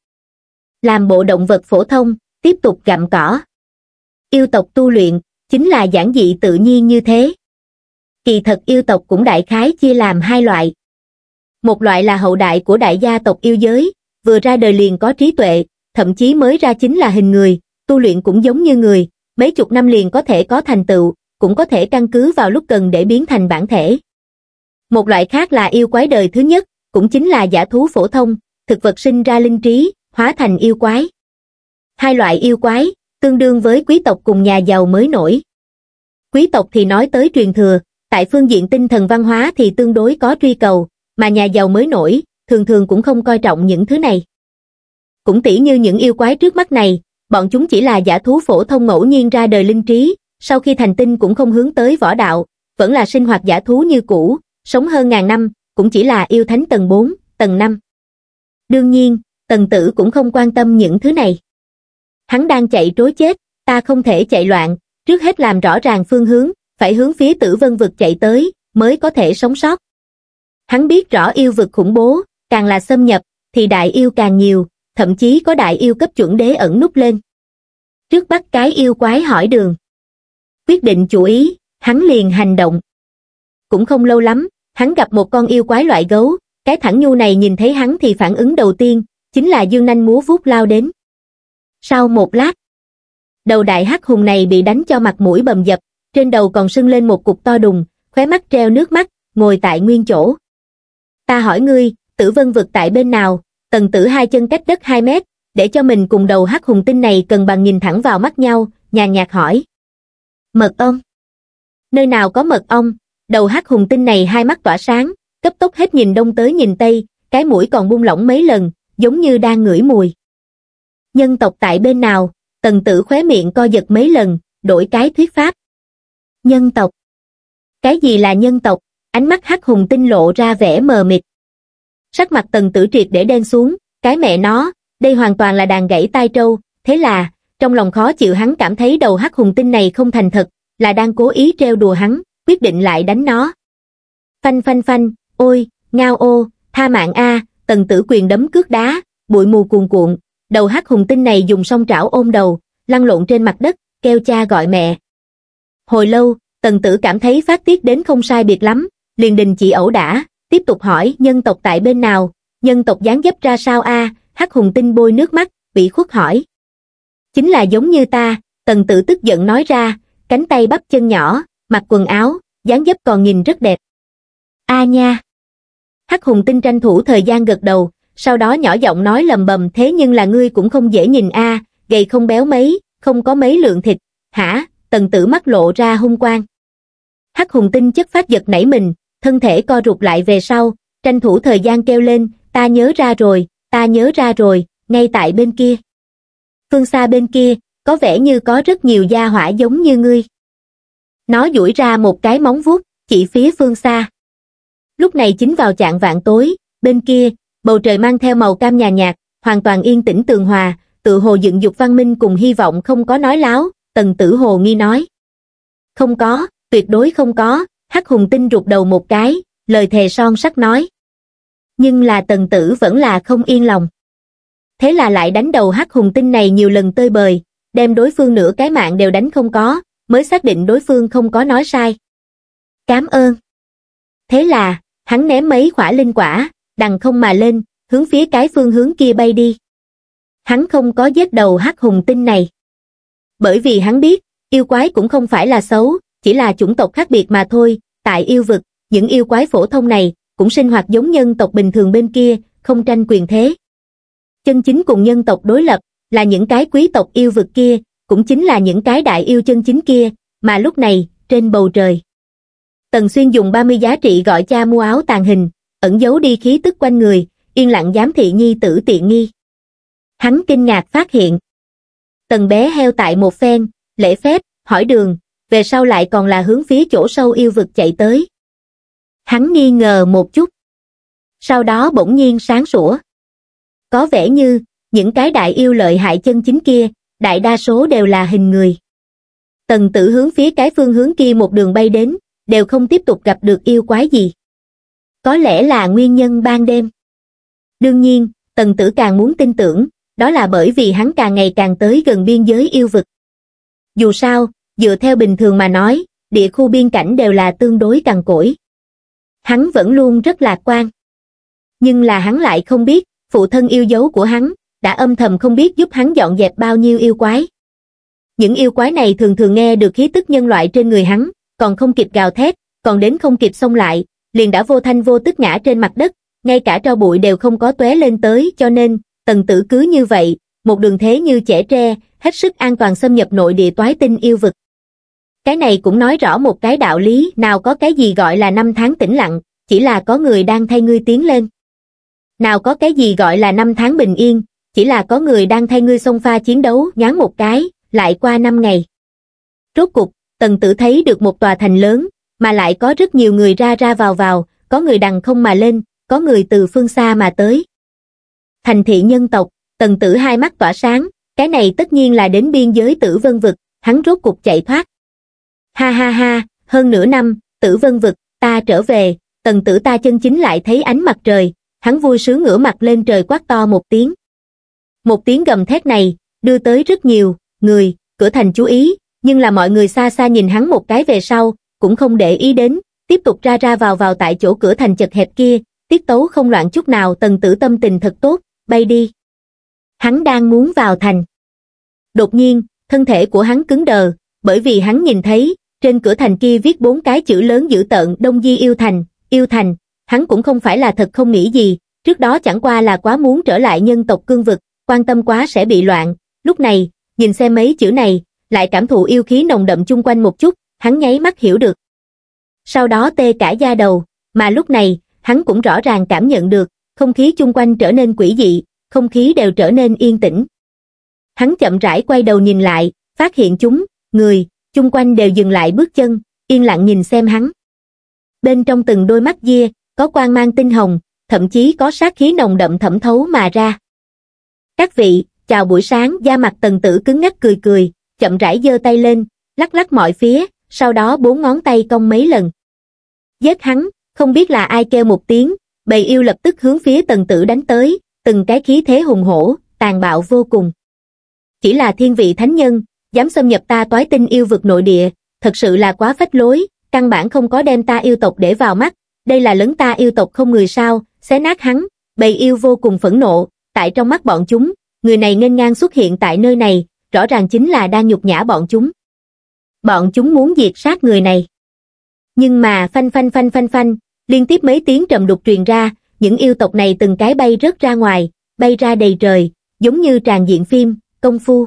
Làm bộ động vật phổ thông, tiếp tục gặm cỏ. Yêu tộc tu luyện, chính là giản dị tự nhiên như thế. Kỳ thật yêu tộc cũng đại khái chia làm hai loại, một loại là hậu đại của đại gia tộc yêu giới, vừa ra đời liền có trí tuệ, thậm chí mới ra chính là hình người, tu luyện cũng giống như người, mấy chục năm liền có thể có thành tựu, cũng có thể căn cứ vào lúc cần để biến thành bản thể. Một loại khác là yêu quái đời thứ nhất, cũng chính là giả thú phổ thông, thực vật sinh ra linh trí, hóa thành yêu quái. Hai loại yêu quái, tương đương với quý tộc cùng nhà giàu mới nổi. Quý tộc thì nói tới truyền thừa, tại phương diện tinh thần văn hóa thì tương đối có truy cầu, mà nhà giàu mới nổi, thường thường cũng không coi trọng những thứ này. Cũng tỉ như những yêu quái trước mắt này, bọn chúng chỉ là giả thú phổ thông ngẫu nhiên ra đời linh trí, sau khi thành tinh cũng không hướng tới võ đạo, vẫn là sinh hoạt giả thú như cũ, sống hơn ngàn năm, cũng chỉ là yêu thánh tầng 4, tầng 5. Đương nhiên, tần tử cũng không quan tâm những thứ này. Hắn đang chạy trối chết, ta không thể chạy loạn, trước hết làm rõ ràng phương hướng, phải hướng phía tử vân vực chạy tới, mới có thể sống sót. Hắn biết rõ yêu vực khủng bố, càng là xâm nhập, thì đại yêu càng nhiều, thậm chí có đại yêu cấp chuẩn đế ẩn nút lên. Trước bắt cái yêu quái hỏi đường. Quyết định chủ ý, hắn liền hành động. Cũng không lâu lắm, hắn gặp một con yêu quái loại gấu, cái thẳng nhu này nhìn thấy hắn thì phản ứng đầu tiên, chính là dương nanh múa vút lao đến. Sau một lát, đầu đại hắc hùng này bị đánh cho mặt mũi bầm dập, trên đầu còn sưng lên một cục to đùng, khóe mắt treo nước mắt, ngồi tại nguyên chỗ ta hỏi ngươi, tử vân vực tại bên nào, tần tử hai chân cách đất 2 mét, để cho mình cùng đầu hắc hùng tinh này cần bằng nhìn thẳng vào mắt nhau, nhàn nhạt hỏi. Mật ong? Nơi nào có mật ong, đầu hắc hùng tinh này hai mắt tỏa sáng, cấp tốc hết nhìn đông tới nhìn tây, cái mũi còn buông lỏng mấy lần, giống như đang ngửi mùi. Nhân tộc tại bên nào, tần tử khóe miệng co giật mấy lần, đổi cái thuyết pháp. Nhân tộc? Cái gì là nhân tộc? ánh mắt hắc hùng tinh lộ ra vẻ mờ mịt. Sắc mặt tần tử triệt để đen xuống, cái mẹ nó, đây hoàn toàn là đàn gãy tai trâu, thế là, trong lòng khó chịu hắn cảm thấy đầu hắc hùng tinh này không thành thật, là đang cố ý treo đùa hắn, quyết định lại đánh nó. Phanh phanh phanh, ôi, ngao ô, tha mạng a, tần tử quyền đấm cước đá, bụi mù cuồn cuộn, đầu hắc hùng tinh này dùng song trảo ôm đầu, lăn lộn trên mặt đất, kêu cha gọi mẹ. Hồi lâu, tần tử cảm thấy phát tiết đến không sai biệt lắm, liền đình chỉ ẩu đả tiếp tục hỏi nhân tộc tại bên nào nhân tộc dáng dấp ra sao a hắc hùng tinh bôi nước mắt bị khuất hỏi chính là giống như ta tần tử tức giận nói ra cánh tay bắp chân nhỏ mặc quần áo dáng dấp còn nhìn rất đẹp a nha hắc hùng tinh tranh thủ thời gian gật đầu sau đó nhỏ giọng nói lầm bầm thế nhưng là ngươi cũng không dễ nhìn a gầy không béo mấy không có mấy lượng thịt hả tần tử mắt lộ ra hung quang hắc hùng tinh chất phát giật nảy mình thân thể co rụt lại về sau, tranh thủ thời gian kêu lên, ta nhớ ra rồi, ta nhớ ra rồi, ngay tại bên kia. Phương xa bên kia, có vẻ như có rất nhiều gia hỏa giống như ngươi. Nó duỗi ra một cái móng vuốt, chỉ phía phương xa. Lúc này chính vào trạng vạn tối, bên kia, bầu trời mang theo màu cam nhà nhạt, hoàn toàn yên tĩnh tường hòa, tự hồ dựng dục văn minh cùng hy vọng không có nói láo, tần tử hồ nghi nói. Không có, tuyệt đối không có, Hắc hùng tinh rụt đầu một cái, lời thề son sắt nói. Nhưng là tần tử vẫn là không yên lòng. Thế là lại đánh đầu hắc hùng tinh này nhiều lần tơi bời, đem đối phương nửa cái mạng đều đánh không có, mới xác định đối phương không có nói sai. Cám ơn. Thế là, hắn ném mấy khỏa linh quả, đằng không mà lên, hướng phía cái phương hướng kia bay đi. Hắn không có giết đầu hắc hùng tinh này. Bởi vì hắn biết, yêu quái cũng không phải là xấu, chỉ là chủng tộc khác biệt mà thôi, Tại yêu vực, những yêu quái phổ thông này cũng sinh hoạt giống nhân tộc bình thường bên kia, không tranh quyền thế. Chân chính cùng nhân tộc đối lập là những cái quý tộc yêu vực kia, cũng chính là những cái đại yêu chân chính kia, mà lúc này, trên bầu trời. Tần Xuyên dùng 30 giá trị gọi cha mua áo tàn hình, ẩn giấu đi khí tức quanh người, yên lặng giám thị nhi tử tiện nghi. Hắn kinh ngạc phát hiện. Tần bé heo tại một phen, lễ phép, hỏi đường, về sau lại còn là hướng phía chỗ sâu yêu vực chạy tới. Hắn nghi ngờ một chút. Sau đó bỗng nhiên sáng sủa. Có vẻ như, những cái đại yêu lợi hại chân chính kia, đại đa số đều là hình người. Tần tử hướng phía cái phương hướng kia một đường bay đến, đều không tiếp tục gặp được yêu quái gì. Có lẽ là nguyên nhân ban đêm. Đương nhiên, tần tử càng muốn tin tưởng, đó là bởi vì hắn càng ngày càng tới gần biên giới yêu vực. Dù sao, dựa theo bình thường mà nói, địa khu biên cảnh đều là tương đối cằn cỗi. Hắn vẫn luôn rất lạc quan. Nhưng là hắn lại không biết, phụ thân yêu dấu của hắn, đã âm thầm không biết giúp hắn dọn dẹp bao nhiêu yêu quái. Những yêu quái này thường thường nghe được khí tức nhân loại trên người hắn, còn không kịp gào thét, còn đến không kịp xông lại, liền đã vô thanh vô tức ngã trên mặt đất, ngay cả tro bụi đều không có tóe lên tới cho nên, tần tử cứ như vậy, một đường thế như trẻ tre, hết sức an toàn xâm nhập nội địa toái tinh yêu vực cái này cũng nói rõ một cái đạo lý nào có cái gì gọi là năm tháng tĩnh lặng chỉ là có người đang thay ngươi tiến lên nào có cái gì gọi là năm tháng bình yên chỉ là có người đang thay ngươi xông pha chiến đấu nhán một cái lại qua năm ngày rốt cục tần tử thấy được một tòa thành lớn mà lại có rất nhiều người ra ra vào vào có người đằng không mà lên có người từ phương xa mà tới thành thị nhân tộc tần tử hai mắt tỏa sáng cái này tất nhiên là đến biên giới tử vân vực hắn rốt cục chạy thoát ha ha ha hơn nửa năm tử vân vực ta trở về tần tử ta chân chính lại thấy ánh mặt trời hắn vui sướng ngửa mặt lên trời quát to một tiếng một tiếng gầm thét này đưa tới rất nhiều người cửa thành chú ý nhưng là mọi người xa xa nhìn hắn một cái về sau cũng không để ý đến tiếp tục ra ra vào vào tại chỗ cửa thành chật hẹp kia tiết tấu không loạn chút nào tần tử tâm tình thật tốt bay đi hắn đang muốn vào thành đột nhiên thân thể của hắn cứng đờ bởi vì hắn nhìn thấy trên cửa thành kia viết bốn cái chữ lớn dữ tợn đông di yêu thành yêu thành hắn cũng không phải là thật không nghĩ gì trước đó chẳng qua là quá muốn trở lại nhân tộc cương vực quan tâm quá sẽ bị loạn lúc này nhìn xem mấy chữ này lại cảm thụ yêu khí nồng đậm chung quanh một chút hắn nháy mắt hiểu được sau đó tê cả da đầu mà lúc này hắn cũng rõ ràng cảm nhận được không khí chung quanh trở nên quỷ dị không khí đều trở nên yên tĩnh hắn chậm rãi quay đầu nhìn lại phát hiện chúng người chung quanh đều dừng lại bước chân, yên lặng nhìn xem hắn. Bên trong từng đôi mắt dìa có quang mang tinh hồng, thậm chí có sát khí nồng đậm thẩm thấu mà ra. Các vị, chào buổi sáng, da mặt tần tử cứng ngắc cười cười, chậm rãi giơ tay lên, lắc lắc mọi phía, sau đó bốn ngón tay cong mấy lần. Giết hắn, không biết là ai kêu một tiếng, bầy yêu lập tức hướng phía tần tử đánh tới, từng cái khí thế hùng hổ, tàn bạo vô cùng. Chỉ là thiên vị thánh nhân, dám xâm nhập ta toái tinh yêu vực nội địa, thật sự là quá phách lối, căn bản không có đem ta yêu tộc để vào mắt, đây là lấn ta yêu tộc không người sao, xé nát hắn, bầy yêu vô cùng phẫn nộ, tại trong mắt bọn chúng, người này nghênh ngang xuất hiện tại nơi này, rõ ràng chính là đang nhục nhã bọn chúng. Bọn chúng muốn diệt sát người này. Nhưng mà phanh phanh phanh phanh phanh, liên tiếp mấy tiếng trầm đục truyền ra, những yêu tộc này từng cái bay rớt ra ngoài, bay ra đầy trời, giống như tràn diện phim, công phu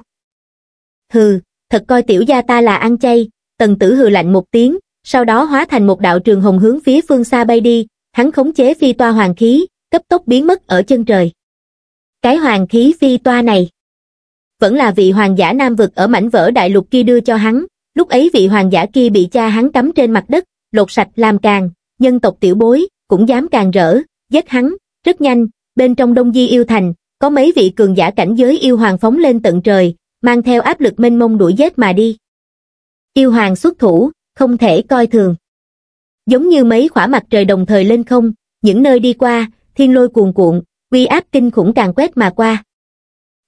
hừ thật coi tiểu gia ta là ăn chay tần tử hừ lạnh một tiếng sau đó hóa thành một đạo trường hồng hướng phía phương xa bay đi hắn khống chế phi toa hoàng khí cấp tốc biến mất ở chân trời cái hoàng khí phi toa này vẫn là vị hoàng giả nam vực ở mảnh vỡ đại lục kia đưa cho hắn lúc ấy vị hoàng giả kia bị cha hắn cắm trên mặt đất lột sạch làm càng nhân tộc tiểu bối cũng dám càng rỡ giết hắn rất nhanh bên trong đông di yêu thành có mấy vị cường giả cảnh giới yêu hoàng phóng lên tận trời mang theo áp lực mênh mông đuổi giết mà đi. Yêu hoàng xuất thủ, không thể coi thường. Giống như mấy khỏa mặt trời đồng thời lên không, những nơi đi qua, thiên lôi cuồn cuộn, uy áp kinh khủng càng quét mà qua.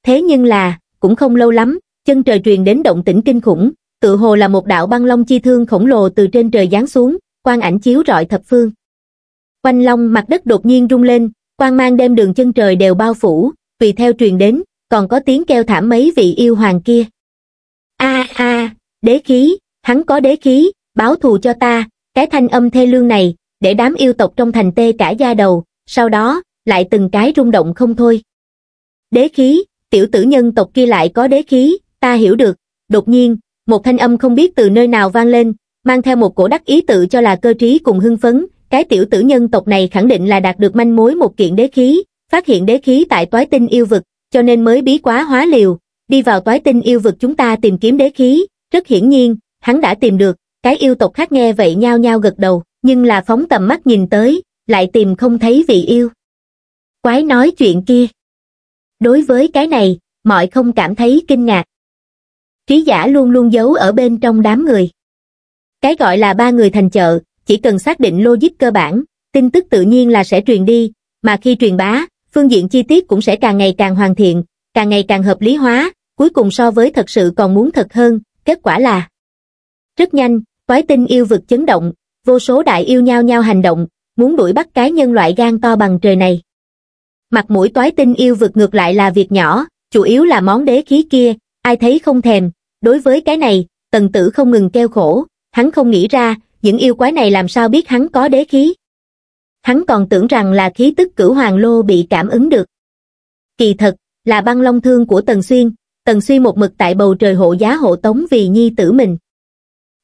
Thế nhưng là, cũng không lâu lắm, chân trời truyền đến động tĩnh kinh khủng, tự hồ là một đạo băng long chi thương khổng lồ từ trên trời giáng xuống, quang ảnh chiếu rọi thập phương. Quanh long mặt đất đột nhiên rung lên, quang mang đem đường chân trời đều bao phủ, vì theo truyền đến, còn có tiếng kêu thảm mấy vị yêu hoàng kia a a đế khí hắn có đế khí báo thù cho ta cái thanh âm thê lương này để đám yêu tộc trong thành tê cả da đầu sau đó lại từng cái rung động không thôi đế khí tiểu tử nhân tộc kia lại có đế khí ta hiểu được đột nhiên một thanh âm không biết từ nơi nào vang lên mang theo một cổ đắc ý tự cho là cơ trí cùng hưng phấn cái tiểu tử nhân tộc này khẳng định là đạt được manh mối một kiện đế khí phát hiện đế khí tại toái tinh yêu vực cho nên mới bí quá hóa liều, đi vào toái tinh yêu vực chúng ta tìm kiếm đế khí, rất hiển nhiên, hắn đã tìm được, cái yêu tộc khác nghe vậy nhao nhao gật đầu, nhưng là phóng tầm mắt nhìn tới, lại tìm không thấy vị yêu. Quái nói chuyện kia. Đối với cái này, mọi không cảm thấy kinh ngạc. Trí giả luôn luôn giấu ở bên trong đám người. Cái gọi là ba người thành chợ, chỉ cần xác định logic cơ bản, tin tức tự nhiên là sẽ truyền đi, mà khi truyền bá, phương diện chi tiết cũng sẽ càng ngày càng hoàn thiện, càng ngày càng hợp lý hóa, cuối cùng so với thật sự còn muốn thật hơn, kết quả là rất nhanh, quái tinh yêu vực chấn động, vô số đại yêu nhau nhau hành động, muốn đuổi bắt cái nhân loại gan to bằng trời này. Mặt mũi toái tinh yêu vực ngược lại là việc nhỏ, chủ yếu là món đế khí kia, ai thấy không thèm, đối với cái này, tần tử không ngừng kêu khổ, hắn không nghĩ ra, những yêu quái này làm sao biết hắn có đế khí hắn còn tưởng rằng là khí tức cửu hoàng lô bị cảm ứng được. Kỳ thật, là băng long thương của Tần Xuyên, Tần Xuyên một mực tại bầu trời hộ giá hộ tống vì nhi tử mình.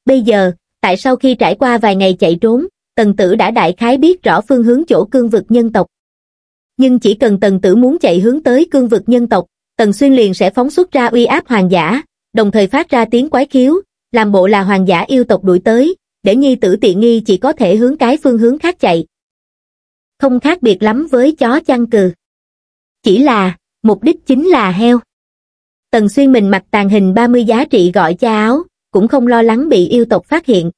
Bây giờ, tại sau khi trải qua vài ngày chạy trốn, Tần Tử đã đại khái biết rõ phương hướng chỗ cương vực nhân tộc. Nhưng chỉ cần Tần Tử muốn chạy hướng tới cương vực nhân tộc, Tần Xuyên liền sẽ phóng xuất ra uy áp hoàng giả, đồng thời phát ra tiếng quái khiếu, làm bộ là hoàng giả yêu tộc đuổi tới, để nhi tử tiện nghi chỉ có thể hướng cái phương hướng khác chạy, không khác biệt lắm với chó chăn cừ. Chỉ là, mục đích chính là heo. Tần Xuyên mình mặc tàn hình 30 giá trị gọi cha áo, cũng không lo lắng bị yêu tộc phát hiện.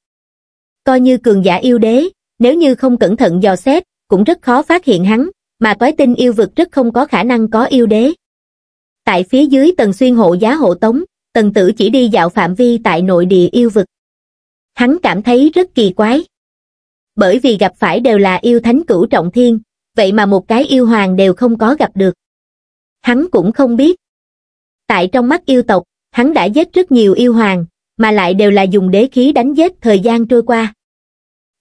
Coi như cường giả yêu đế, nếu như không cẩn thận dò xét, cũng rất khó phát hiện hắn, mà toái tinh yêu vực rất không có khả năng có yêu đế. Tại phía dưới Tần Xuyên hộ giá hộ tống, Tần Tử chỉ đi dạo phạm vi tại nội địa yêu vực. Hắn cảm thấy rất kỳ quái bởi vì gặp phải đều là yêu thánh cửu trọng thiên, vậy mà một cái yêu hoàng đều không có gặp được. Hắn cũng không biết. Tại trong mắt yêu tộc, hắn đã giết rất nhiều yêu hoàng, mà lại đều là dùng đế khí đánh giết thời gian trôi qua.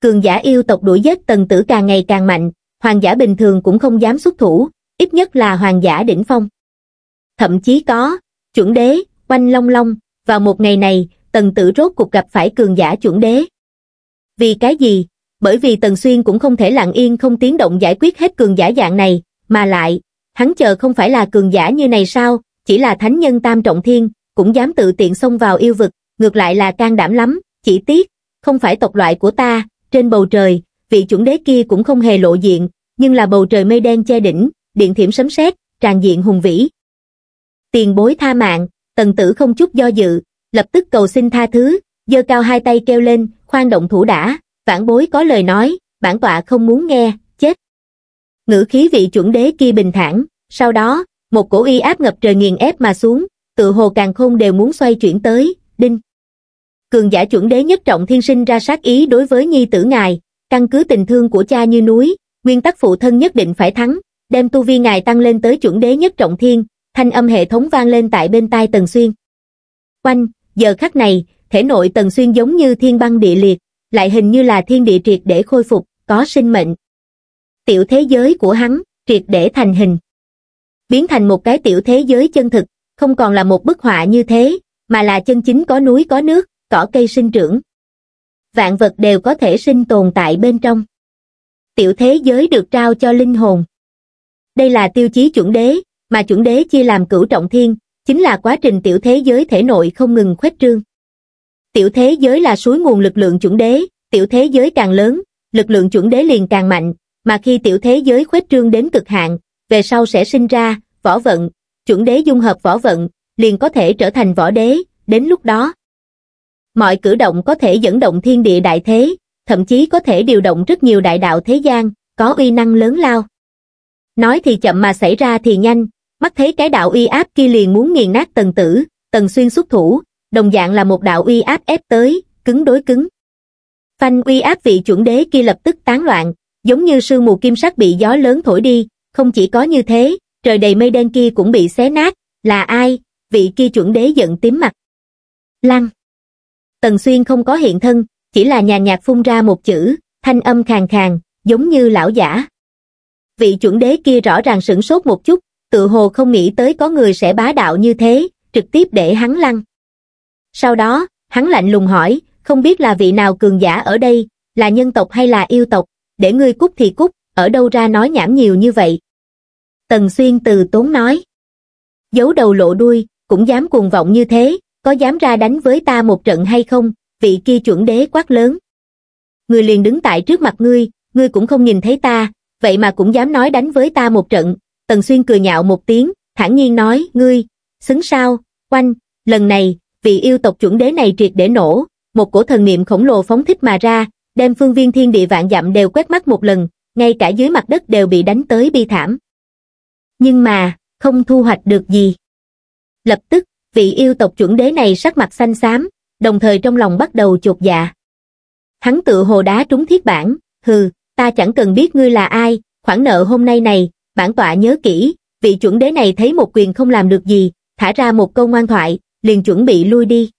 Cường giả yêu tộc đuổi giết tần tử càng ngày càng mạnh, hoàng giả bình thường cũng không dám xuất thủ, ít nhất là hoàng giả đỉnh phong. Thậm chí có, chuẩn đế, quanh long long, vào một ngày này, tần tử rốt cuộc gặp phải cường giả chuẩn đế. Vì cái gì, bởi vì Tần Xuyên cũng không thể lặng yên không tiếng động giải quyết hết cường giả dạng này, mà lại, hắn chờ không phải là cường giả như này sao, chỉ là thánh nhân tam trọng thiên, cũng dám tự tiện xông vào yêu vực, ngược lại là can đảm lắm, chỉ tiếc, không phải tộc loại của ta, trên bầu trời, vị chuẩn đế kia cũng không hề lộ diện, nhưng là bầu trời mây đen che đỉnh, điện thiểm sấm sét, tràn diện hùng vĩ. Tiền bối tha mạng, tần tử không chút do dự, lập tức cầu xin tha thứ, giơ cao hai tay kêu lên, khoan động thủ đã, vãn bối có lời nói, bản tọa không muốn nghe, chết. Ngữ khí vị chuẩn đế kia bình thản, sau đó, một cổ y áp ngập trời nghiền ép mà xuống, tự hồ càng không đều muốn xoay chuyển tới, đinh. Cường giả chuẩn đế nhất trọng thiên sinh ra sát ý đối với nhi tử ngài, căn cứ tình thương của cha như núi, nguyên tắc phụ thân nhất định phải thắng, đem tu vi ngài tăng lên tới chuẩn đế nhất trọng thiên, thanh âm hệ thống vang lên tại bên tai Tần Xuyên. Quanh, giờ khắc này, thể nội Tần Xuyên giống như thiên băng địa liệt, lại hình như là thiên địa triệt để khôi phục, có sinh mệnh. Tiểu thế giới của hắn, triệt để thành hình. Biến thành một cái tiểu thế giới chân thực, không còn là một bức họa như thế, mà là chân chính có núi có nước, cỏ cây sinh trưởng. Vạn vật đều có thể sinh tồn tại bên trong. Tiểu thế giới được trao cho linh hồn. Đây là tiêu chí chuẩn đế, mà chuẩn đế chia làm cửu trọng thiên, chính là quá trình tiểu thế giới thể nội không ngừng khuếch trương tiểu thế giới là suối nguồn lực lượng chuẩn đế, tiểu thế giới càng lớn, lực lượng chuẩn đế liền càng mạnh, mà khi tiểu thế giới khuếch trương đến cực hạn, về sau sẽ sinh ra, võ vận, chuẩn đế dung hợp võ vận, liền có thể trở thành võ đế, đến lúc đó. Mọi cử động có thể dẫn động thiên địa đại thế, thậm chí có thể điều động rất nhiều đại đạo thế gian, có uy năng lớn lao. Nói thì chậm mà xảy ra thì nhanh, mắt thấy cái đạo uy áp kia liền muốn nghiền nát tần tử, tần xuyên xuất thủ, đồng dạng là một đạo uy áp ép tới, cứng đối cứng. Phanh uy áp vị chuẩn đế kia lập tức tán loạn, giống như sương mù kim sắc bị gió lớn thổi đi, không chỉ có như thế, trời đầy mây đen kia cũng bị xé nát, là ai, vị kia chuẩn đế giận tím mặt. Lăng. Tần Xuyên không có hiện thân, chỉ là nhàn nhạt phun ra một chữ, thanh âm khàn khàn, giống như lão giả. Vị chuẩn đế kia rõ ràng sửng sốt một chút, tự hồ không nghĩ tới có người sẽ bá đạo như thế, trực tiếp để hắn lăn sau đó hắn lạnh lùng hỏi không biết là vị nào cường giả ở đây là nhân tộc hay là yêu tộc để ngươi cút thì cút ở đâu ra nói nhảm nhiều như vậy tần xuyên từ tốn nói giấu đầu lộ đuôi cũng dám cuồng vọng như thế có dám ra đánh với ta một trận hay không vị kia chuẩn đế quát lớn người liền đứng tại trước mặt ngươi ngươi cũng không nhìn thấy ta vậy mà cũng dám nói đánh với ta một trận tần xuyên cười nhạo một tiếng thản nhiên nói ngươi xứng sao quanh lần này vị yêu tộc chuẩn đế này triệt để nổ, một cổ thần niệm khổng lồ phóng thích mà ra, đem phương viên thiên địa vạn dặm đều quét mắt một lần, ngay cả dưới mặt đất đều bị đánh tới bi thảm. Nhưng mà, không thu hoạch được gì. Lập tức, vị yêu tộc chuẩn đế này sắc mặt xanh xám, đồng thời trong lòng bắt đầu chuột dạ. Hắn tự hồ đá trúng thiết bản, hừ, ta chẳng cần biết ngươi là ai, khoản nợ hôm nay này, bản tọa nhớ kỹ, vị chuẩn đế này thấy một quyền không làm được gì, thả ra một câu ngoan thoại, liền chuẩn bị lui đi.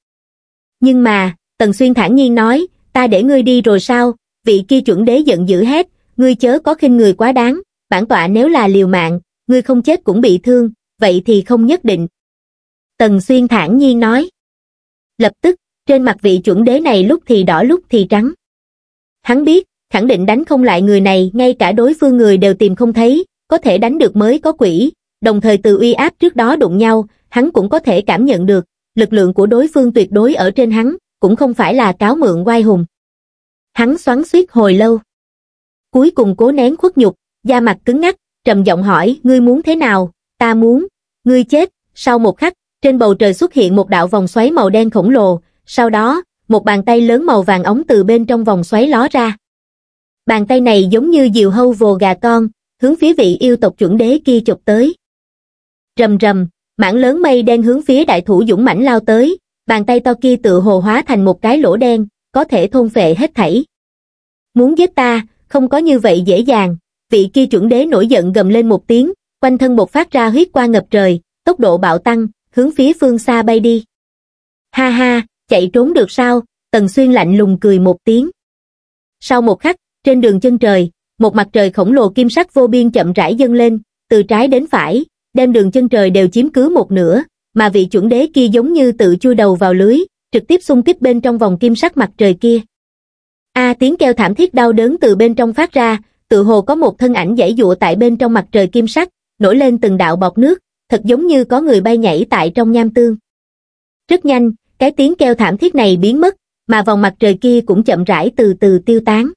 Nhưng mà, Tần Xuyên thản nhiên nói, ta để ngươi đi rồi sao, vị kia chuẩn đế giận dữ hết, ngươi chớ có khinh người quá đáng, bản tọa nếu là liều mạng, ngươi không chết cũng bị thương, vậy thì không nhất định. Tần Xuyên thản nhiên nói. Lập tức, trên mặt vị chuẩn đế này lúc thì đỏ lúc thì trắng. Hắn biết, khẳng định đánh không lại người này, ngay cả đối phương người đều tìm không thấy, có thể đánh được mới có quỷ, đồng thời từ uy áp trước đó đụng nhau, hắn cũng có thể cảm nhận được, lực lượng của đối phương tuyệt đối ở trên hắn, cũng không phải là cáo mượn oai hùng. Hắn xoắn suýt hồi lâu. Cuối cùng cố nén khuất nhục, da mặt cứng ngắc, trầm giọng hỏi, ngươi muốn thế nào, ta muốn, ngươi chết, sau một khắc, trên bầu trời xuất hiện một đạo vòng xoáy màu đen khổng lồ, sau đó, một bàn tay lớn màu vàng ống từ bên trong vòng xoáy ló ra. Bàn tay này giống như diều hâu vồ gà con, hướng phía vị yêu tộc chuẩn đế kia chụp tới. Rầm rầm, mảng lớn mây đen hướng phía đại thủ dũng mãnh lao tới, bàn tay to kia tự hồ hóa thành một cái lỗ đen, có thể thôn phệ hết thảy. Muốn giết ta, không có như vậy dễ dàng, vị kia chuẩn đế nổi giận gầm lên một tiếng, quanh thân bột phát ra huyết qua ngập trời, tốc độ bạo tăng, hướng phía phương xa bay đi. Ha ha, chạy trốn được sao, tần xuyên lạnh lùng cười một tiếng. Sau một khắc, trên đường chân trời, một mặt trời khổng lồ kim sắc vô biên chậm rãi dâng lên, từ trái đến phải, đem đường chân trời đều chiếm cứ một nửa, mà vị chuẩn đế kia giống như tự chui đầu vào lưới, trực tiếp xung kích bên trong vòng kim sắc mặt trời kia. A tiếng kêu thảm thiết đau đớn từ bên trong phát ra, tự hồ có một thân ảnh dãy dụa tại bên trong mặt trời kim sắc, nổi lên từng đạo bọt nước, thật giống như có người bay nhảy tại trong nham tương. Rất nhanh, cái tiếng kêu thảm thiết này biến mất, mà vòng mặt trời kia cũng chậm rãi từ từ tiêu tán.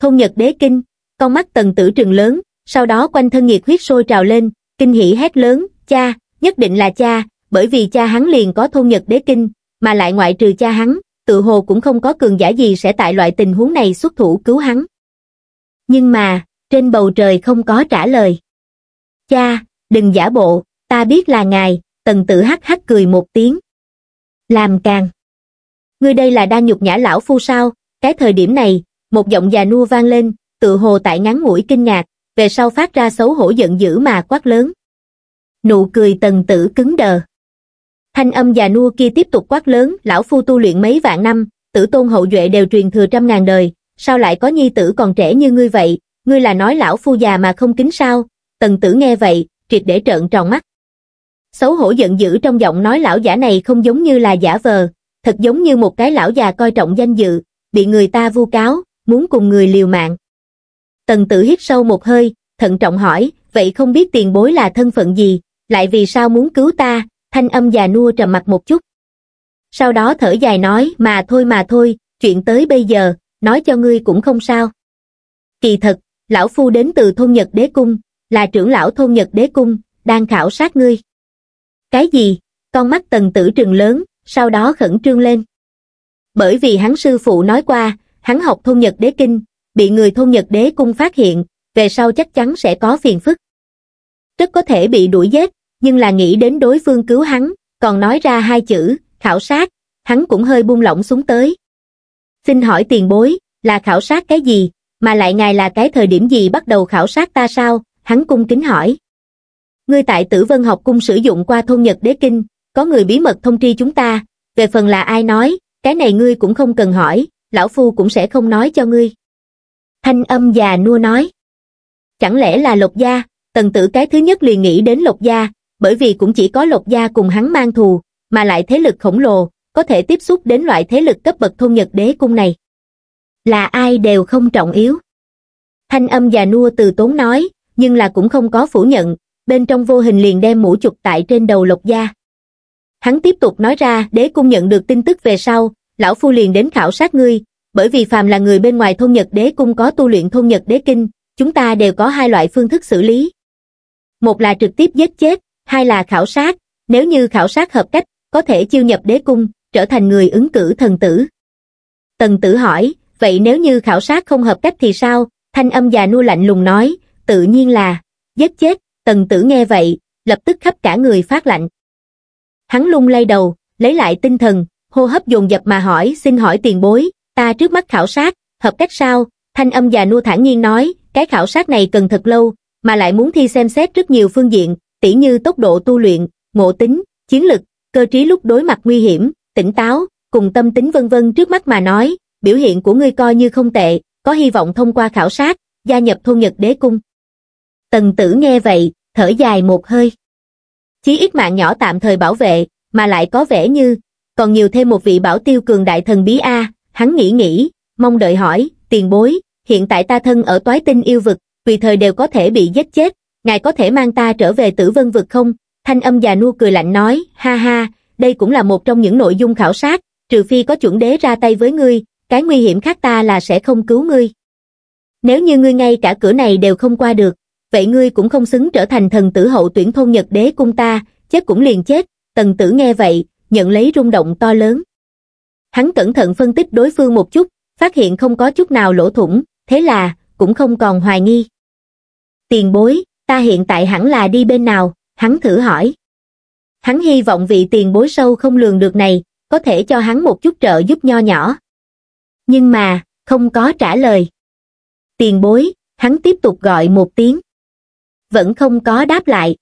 Thôn Nhật Đế Kinh, con mắt tần tử trừng lớn, sau đó quanh thân nhiệt huyết sôi trào lên, kinh hỉ hét lớn cha nhất định là cha bởi vì cha hắn liền có thôn nhật đế kinh mà lại ngoại trừ cha hắn tự hồ cũng không có cường giả gì sẽ tại loại tình huống này xuất thủ cứu hắn nhưng mà trên bầu trời không có trả lời cha đừng giả bộ ta biết là ngài tần Tử hắc hắc cười một tiếng làm càng ngươi đây là đang nhục nhã lão phu sao cái thời điểm này một giọng già nua vang lên tự hồ tại ngắn ngủi kinh ngạc về sau phát ra xấu hổ giận dữ mà quát lớn. Nụ cười tần tử cứng đờ. Thanh âm già nua kia tiếp tục quát lớn, lão phu tu luyện mấy vạn năm, tử tôn hậu duệ đều truyền thừa trăm ngàn đời, sao lại có nhi tử còn trẻ như ngươi vậy, ngươi là nói lão phu già mà không kính sao, tần tử nghe vậy, triệt để trợn tròn mắt. Xấu hổ giận dữ trong giọng nói lão giả này không giống như là giả vờ, thật giống như một cái lão già coi trọng danh dự, bị người ta vu cáo, muốn cùng người liều mạng. Tần tử hít sâu một hơi, thận trọng hỏi, vậy không biết tiền bối là thân phận gì, lại vì sao muốn cứu ta, thanh âm già nua trầm mặt một chút. Sau đó thở dài nói, mà thôi mà thôi, chuyện tới bây giờ, nói cho ngươi cũng không sao. Kỳ thật, lão phu đến từ thôn Nhật Đế Cung, là trưởng lão thôn Nhật Đế Cung, đang khảo sát ngươi. Cái gì? Con mắt tần tử trừng lớn, sau đó khẩn trương lên. Bởi vì hắn sư phụ nói qua, hắn học thôn Nhật Đế Kinh, bị người thôn Nhật đế cung phát hiện, về sau chắc chắn sẽ có phiền phức. Rất có thể bị đuổi giết, nhưng là nghĩ đến đối phương cứu hắn, còn nói ra hai chữ, khảo sát, hắn cũng hơi buông lỏng xuống tới. Xin hỏi tiền bối, là khảo sát cái gì, mà lại ngài là cái thời điểm gì bắt đầu khảo sát ta sao, hắn cung kính hỏi. Ngươi tại tử vân học cung sử dụng qua thôn Nhật đế kinh, có người bí mật thông tri chúng ta, về phần là ai nói, cái này ngươi cũng không cần hỏi, lão phu cũng sẽ không nói cho ngươi thanh âm già nua nói. Chẳng lẽ là Lộc Gia, tần tử cái thứ nhất liền nghĩ đến Lộc Gia, bởi vì cũng chỉ có Lộc Gia cùng hắn mang thù, mà lại thế lực khổng lồ, có thể tiếp xúc đến loại thế lực cấp bậc thôn Nhật đế cung này. Là ai đều không trọng yếu. Thanh âm già nua từ tốn nói, nhưng là cũng không có phủ nhận, bên trong vô hình liền đem mũ chụp tại trên đầu Lộc Gia. Hắn tiếp tục nói ra, đế cung nhận được tin tức về sau, lão phu liền đến khảo sát ngươi, bởi vì phàm là người bên ngoài thôn Nhật Đế Cung có tu luyện thôn Nhật Đế Kinh, chúng ta đều có hai loại phương thức xử lý. Một là trực tiếp giết chết, hai là khảo sát, nếu như khảo sát hợp cách, có thể chiêu nhập đế cung, trở thành người ứng cử thần tử. Tần tử hỏi, vậy nếu như khảo sát không hợp cách thì sao? Thanh âm già nu lạnh lùng nói, tự nhiên là, giết chết, tần tử nghe vậy, lập tức khắp cả người phát lạnh. Hắn lung lay đầu, lấy lại tinh thần, hô hấp dồn dập mà hỏi, xin hỏi tiền bối, ta trước mắt khảo sát, hợp cách sao, thanh âm già nua thản nhiên nói, cái khảo sát này cần thật lâu, mà lại muốn thi xem xét rất nhiều phương diện, tỉ như tốc độ tu luyện, ngộ tính, chiến lực, cơ trí lúc đối mặt nguy hiểm, tỉnh táo, cùng tâm tính vân vân trước mắt mà nói, biểu hiện của ngươi coi như không tệ, có hy vọng thông qua khảo sát, gia nhập thôn Nhật đế cung. Tần tử nghe vậy, thở dài một hơi. Chí ít mạng nhỏ tạm thời bảo vệ, mà lại có vẻ như, còn nhiều thêm một vị bảo tiêu cường đại thần bí A, hắn nghĩ nghĩ, mong đợi hỏi, tiền bối, hiện tại ta thân ở toái tinh yêu vực, tùy thời đều có thể bị giết chết, ngài có thể mang ta trở về tử vân vực không? Thanh âm già nua cười lạnh nói, ha ha, đây cũng là một trong những nội dung khảo sát, trừ phi có chuẩn đế ra tay với ngươi, cái nguy hiểm khác ta là sẽ không cứu ngươi. Nếu như ngươi ngay cả cửa này đều không qua được, vậy ngươi cũng không xứng trở thành thần tử hậu tuyển thôn Nhật đế cung ta, chết cũng liền chết, tần tử nghe vậy, nhận lấy rung động to lớn. Hắn cẩn thận phân tích đối phương một chút, phát hiện không có chút nào lỗ thủng, thế là, cũng không còn hoài nghi. Tiền bối, ta hiện tại hẳn là đi bên nào, hắn thử hỏi. Hắn hy vọng vị tiền bối sâu không lường được này, có thể cho hắn một chút trợ giúp nho nhỏ. Nhưng mà, không có trả lời. Tiền bối, hắn tiếp tục gọi một tiếng. Vẫn không có đáp lại.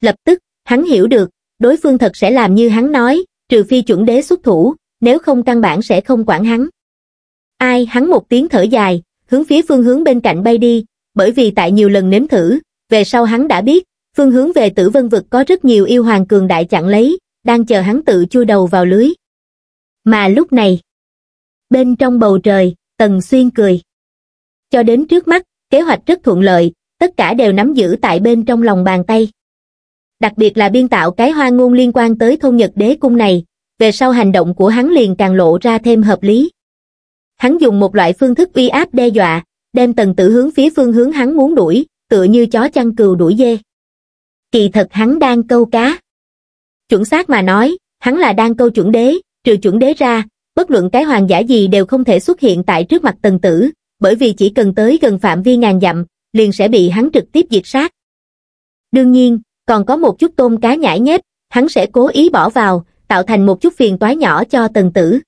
Lập tức, hắn hiểu được, đối phương thật sẽ làm như hắn nói, trừ phi chuẩn đế xuất thủ, nếu không căn bản sẽ không quản hắn. Ai hắn một tiếng thở dài, hướng phía phương hướng bên cạnh bay đi, bởi vì tại nhiều lần nếm thử, về sau hắn đã biết, phương hướng về tử vân vực có rất nhiều yêu hoàng cường đại chặn lấy, đang chờ hắn tự chui đầu vào lưới. Mà lúc này, bên trong bầu trời, Tần Xuyên cười. Cho đến trước mắt, kế hoạch rất thuận lợi, tất cả đều nắm giữ tại bên trong lòng bàn tay. Đặc biệt là biên tạo cái hoa ngôn liên quan tới thôn Nhật đế cung này, về sau hành động của hắn liền càng lộ ra thêm hợp lý. Hắn dùng một loại phương thức uy áp đe dọa, đem tần tử hướng phía phương hướng hắn muốn đuổi, tựa như chó chăn cừu đuổi dê. Kỳ thật hắn đang câu cá. Chuẩn xác mà nói, hắn là đang câu chuẩn đế, trừ chuẩn đế ra, bất luận cái hoàng giả gì đều không thể xuất hiện tại trước mặt tần tử, bởi vì chỉ cần tới gần phạm vi ngàn dặm, liền sẽ bị hắn trực tiếp diệt sát. Đương nhiên, còn có một chút tôm cá nhãi nhép, hắn sẽ cố ý bỏ vào, tạo thành một chút phiền toái nhỏ cho tần tử.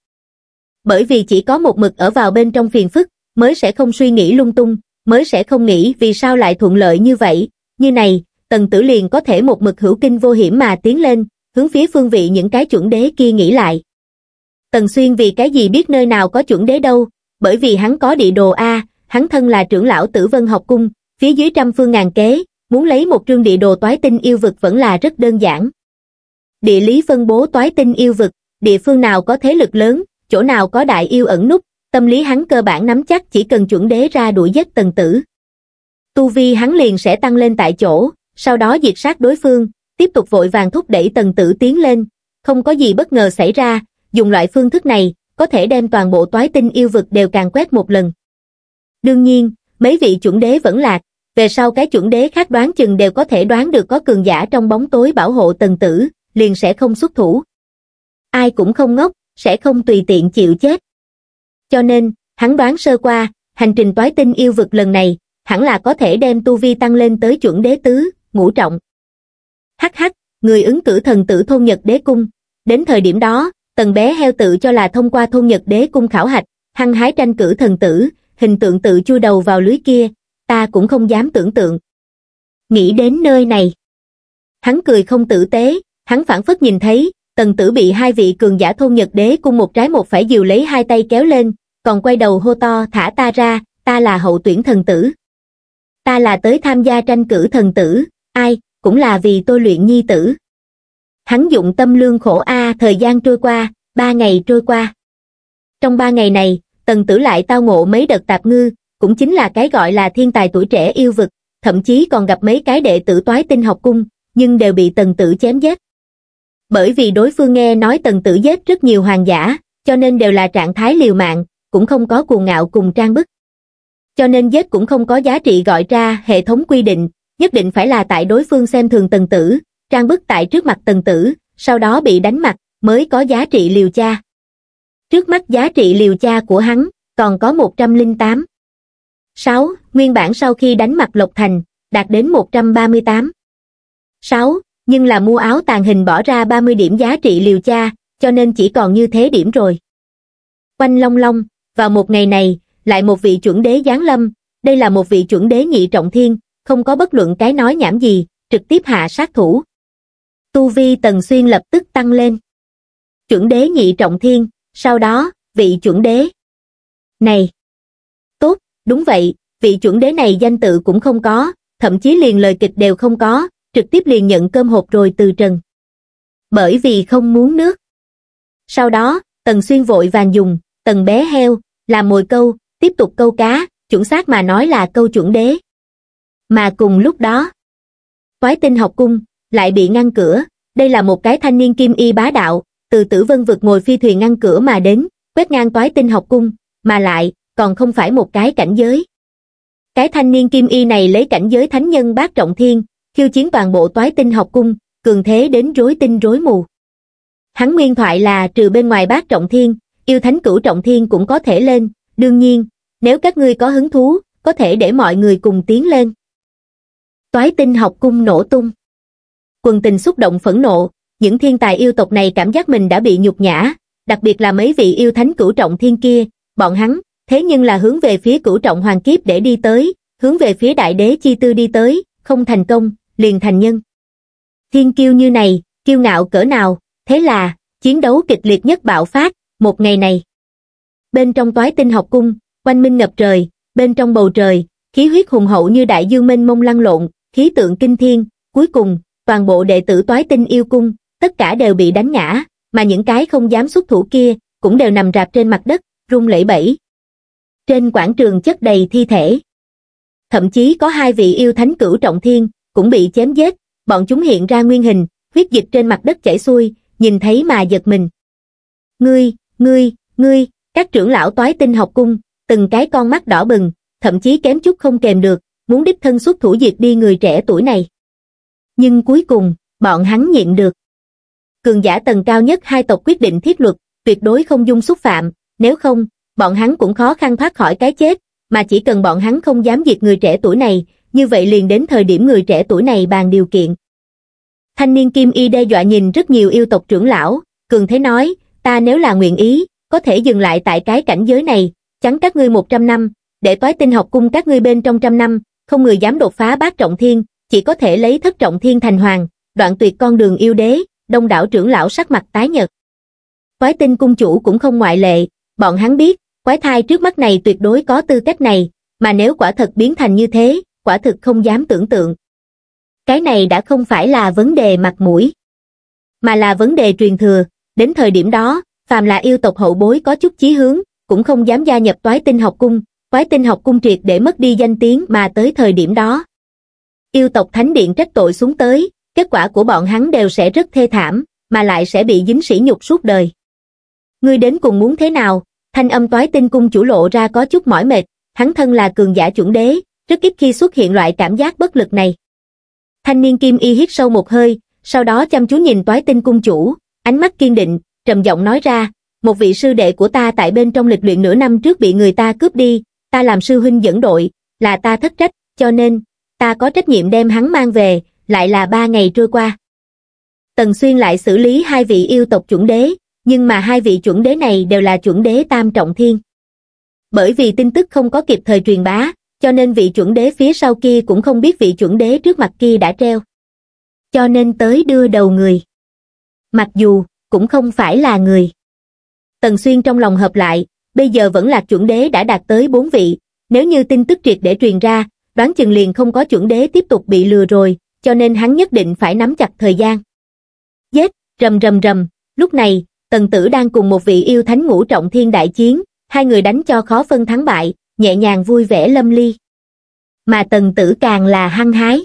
Bởi vì chỉ có một mực ở vào bên trong phiền phức, mới sẽ không suy nghĩ lung tung, mới sẽ không nghĩ vì sao lại thuận lợi như vậy, như này, tần tử liền có thể một mực hữu kinh vô hiểm mà tiến lên, hướng phía phương vị những cái chuẩn đế kia nghĩ lại. Tần Xuyên vì cái gì biết nơi nào có chuẩn đế đâu, bởi vì hắn có địa đồ A, hắn thân là trưởng lão tử vân học cung, phía dưới trăm phương ngàn kế, muốn lấy một trương địa đồ toái tinh yêu vực vẫn là rất đơn giản địa lý phân bố toái tinh yêu vực, địa phương nào có thế lực lớn, chỗ nào có đại yêu ẩn nút, tâm lý hắn cơ bản nắm chắc chỉ cần chuẩn đế ra đuổi giết tần tử. Tu vi hắn liền sẽ tăng lên tại chỗ, sau đó diệt sát đối phương, tiếp tục vội vàng thúc đẩy tần tử tiến lên, không có gì bất ngờ xảy ra, dùng loại phương thức này, có thể đem toàn bộ toái tinh yêu vực đều càng quét một lần. Đương nhiên, mấy vị chuẩn đế vẫn lạc, về sau cái chuẩn đế khác đoán chừng đều có thể đoán được có cường giả trong bóng tối bảo hộ tần tử, liền sẽ không xuất thủ. Ai cũng không ngốc, sẽ không tùy tiện chịu chết. Cho nên, hắn đoán sơ qua, hành trình toái tinh yêu vực lần này, hẳn là có thể đem tu vi tăng lên tới chuẩn đế tứ, ngũ trọng. Hắc hắc, người ứng cử thần tử thôn Nhật đế cung. Đến thời điểm đó, tần bé heo tự cho là thông qua thôn Nhật đế cung khảo hạch, hăng hái tranh cử thần tử, hình tượng tự chui đầu vào lưới kia, ta cũng không dám tưởng tượng. Nghĩ đến nơi này. Hắn cười không tử tế, hắn phản phất nhìn thấy, tần tử bị hai vị cường giả thôn nhật đế cung một trái một phải dìu lấy hai tay kéo lên, còn quay đầu hô to thả ta ra, ta là hậu tuyển thần tử. Ta là tới tham gia tranh cử thần tử, ai, cũng là vì tôi luyện nhi tử. Hắn dụng tâm lương khổ A thời gian trôi qua, ba ngày trôi qua. Trong ba ngày này, tần tử lại tao ngộ mấy đợt tạp ngư, cũng chính là cái gọi là thiên tài tuổi trẻ yêu vực, thậm chí còn gặp mấy cái đệ tử toái tinh học cung, nhưng đều bị tần tử chém giết bởi vì đối phương nghe nói tần tử giết rất nhiều hoàng giả cho nên đều là trạng thái liều mạng cũng không có cuồng ngạo cùng trang bức cho nên giết cũng không có giá trị gọi ra hệ thống quy định nhất định phải là tại đối phương xem thường tần tử trang bức tại trước mặt tần tử sau đó bị đánh mặt mới có giá trị liều cha trước mắt giá trị liều cha của hắn còn có 108. 6. Nguyên bản sau khi đánh mặt Lộc Thành, đạt đến 138. 6 nhưng là mua áo tàn hình bỏ ra 30 điểm giá trị liều cha, cho nên chỉ còn như thế điểm rồi. Quanh long long, vào một ngày này, lại một vị chuẩn đế giáng lâm, đây là một vị chuẩn đế nhị trọng thiên, không có bất luận cái nói nhảm gì, trực tiếp hạ sát thủ. Tu vi Tần Xuyên lập tức tăng lên. Chuẩn đế nhị trọng thiên, sau đó, vị chuẩn đế. Này! Tốt, đúng vậy, vị chuẩn đế này danh tự cũng không có, thậm chí liền lời kịch đều không có, trực tiếp liền nhận cơm hộp rồi từ trần. Bởi vì không muốn nước. Sau đó, Tần Xuyên vội vàng dùng, Tần bé heo, làm mồi câu, tiếp tục câu cá, chuẩn xác mà nói là câu chuẩn đế. Mà cùng lúc đó, Phái tinh học cung, lại bị ngăn cửa, đây là một cái thanh niên kim y bá đạo, từ tử vân vực ngồi phi thuyền ngăn cửa mà đến, quét ngang toái tinh học cung, mà lại, còn không phải một cái cảnh giới. Cái thanh niên kim y này lấy cảnh giới thánh nhân bát trọng thiên, khiêu chiến toàn bộ toái tinh học cung, cường thế đến rối tinh rối mù. Hắn nguyên thoại là trừ bên ngoài bác trọng thiên, yêu thánh cửu trọng thiên cũng có thể lên, đương nhiên, nếu các ngươi có hứng thú, có thể để mọi người cùng tiến lên. Toái tinh học cung nổ tung. Quần tình xúc động phẫn nộ, những thiên tài yêu tộc này cảm giác mình đã bị nhục nhã, đặc biệt là mấy vị yêu thánh cửu trọng thiên kia, bọn hắn, thế nhưng là hướng về phía cửu trọng hoàng kiếp để đi tới, hướng về phía đại đế chi tư đi tới, không thành công, liền thành nhân. Thiên kiêu như này, kiêu ngạo cỡ nào, thế là, chiến đấu kịch liệt nhất bạo phát, một ngày này. Bên trong toái tinh học cung, quanh minh ngập trời, bên trong bầu trời, khí huyết hùng hậu như đại dương mênh mông lăn lộn, khí tượng kinh thiên, cuối cùng, toàn bộ đệ tử toái tinh yêu cung, tất cả đều bị đánh ngã, mà những cái không dám xuất thủ kia, cũng đều nằm rạp trên mặt đất, rung lẩy bẩy. Trên quảng trường chất đầy thi thể. Thậm chí có hai vị yêu thánh cửu trọng thiên, cũng bị chém giết, bọn chúng hiện ra nguyên hình, huyết dịch trên mặt đất chảy xuôi, nhìn thấy mà giật mình. Ngươi, ngươi, ngươi, các trưởng lão toái tinh học cung, từng cái con mắt đỏ bừng, thậm chí kém chút không kèm được, muốn đích thân xuất thủ diệt đi người trẻ tuổi này. Nhưng cuối cùng, bọn hắn nhịn được. Cường giả tầng cao nhất hai tộc quyết định thiết luật, tuyệt đối không dung xúc phạm, nếu không, bọn hắn cũng khó khăn thoát khỏi cái chết, mà chỉ cần bọn hắn không dám diệt người trẻ tuổi này, như vậy liền đến thời điểm người trẻ tuổi này bàn điều kiện. Thanh niên Kim Y đe dọa nhìn rất nhiều yêu tộc trưởng lão, cường thế nói, ta nếu là nguyện ý, có thể dừng lại tại cái cảnh giới này, chắn các ngươi 100 năm, để toái tinh học cung các ngươi bên trong trăm năm, không người dám đột phá bát trọng thiên, chỉ có thể lấy thất trọng thiên thành hoàng, đoạn tuyệt con đường yêu đế, đông đảo trưởng lão sắc mặt tái nhật. Quái tinh cung chủ cũng không ngoại lệ, bọn hắn biết, quái thai trước mắt này tuyệt đối có tư cách này, mà nếu quả thật biến thành như thế, quả thực không dám tưởng tượng. Cái này đã không phải là vấn đề mặt mũi, mà là vấn đề truyền thừa. Đến thời điểm đó, phàm là yêu tộc hậu bối có chút chí hướng, cũng không dám gia nhập toái tinh học cung, toái tinh học cung triệt để mất đi danh tiếng mà tới thời điểm đó. Yêu tộc thánh điện trách tội xuống tới, kết quả của bọn hắn đều sẽ rất thê thảm, mà lại sẽ bị dính sỉ nhục suốt đời. Ngươi đến cùng muốn thế nào? Thanh âm toái tinh cung chủ lộ ra có chút mỏi mệt, hắn thân là cường giả chuẩn đế, rất ít khi xuất hiện loại cảm giác bất lực này. Thanh niên kim y hít sâu một hơi, sau đó chăm chú nhìn toái tinh cung chủ, ánh mắt kiên định, trầm giọng nói ra, một vị sư đệ của ta tại bên trong lịch luyện nửa năm trước bị người ta cướp đi, ta làm sư huynh dẫn đội, là ta thất trách, cho nên, ta có trách nhiệm đem hắn mang về, lại là ba ngày trôi qua. Tần Xuyên lại xử lý hai vị yêu tộc chuẩn đế, nhưng mà hai vị chuẩn đế này đều là chuẩn đế tam trọng thiên. Bởi vì tin tức không có kịp thời truyền bá, cho nên vị chuẩn đế phía sau kia cũng không biết vị chuẩn đế trước mặt kia đã treo. Cho nên tới đưa đầu người. Mặc dù, cũng không phải là người. Tần Xuyên trong lòng hợp lại, bây giờ vẫn là chuẩn đế đã đạt tới bốn vị, nếu như tin tức triệt để truyền ra, đoán chừng liền không có chuẩn đế tiếp tục bị lừa rồi, cho nên hắn nhất định phải nắm chặt thời gian. Dết, rầm rầm rầm, lúc này, Tần Tử đang cùng một vị yêu thánh ngũ trọng thiên đại chiến, hai người đánh cho khó phân thắng bại, nhẹ nhàng vui vẻ lâm ly. Mà tần tử càng là hăng hái.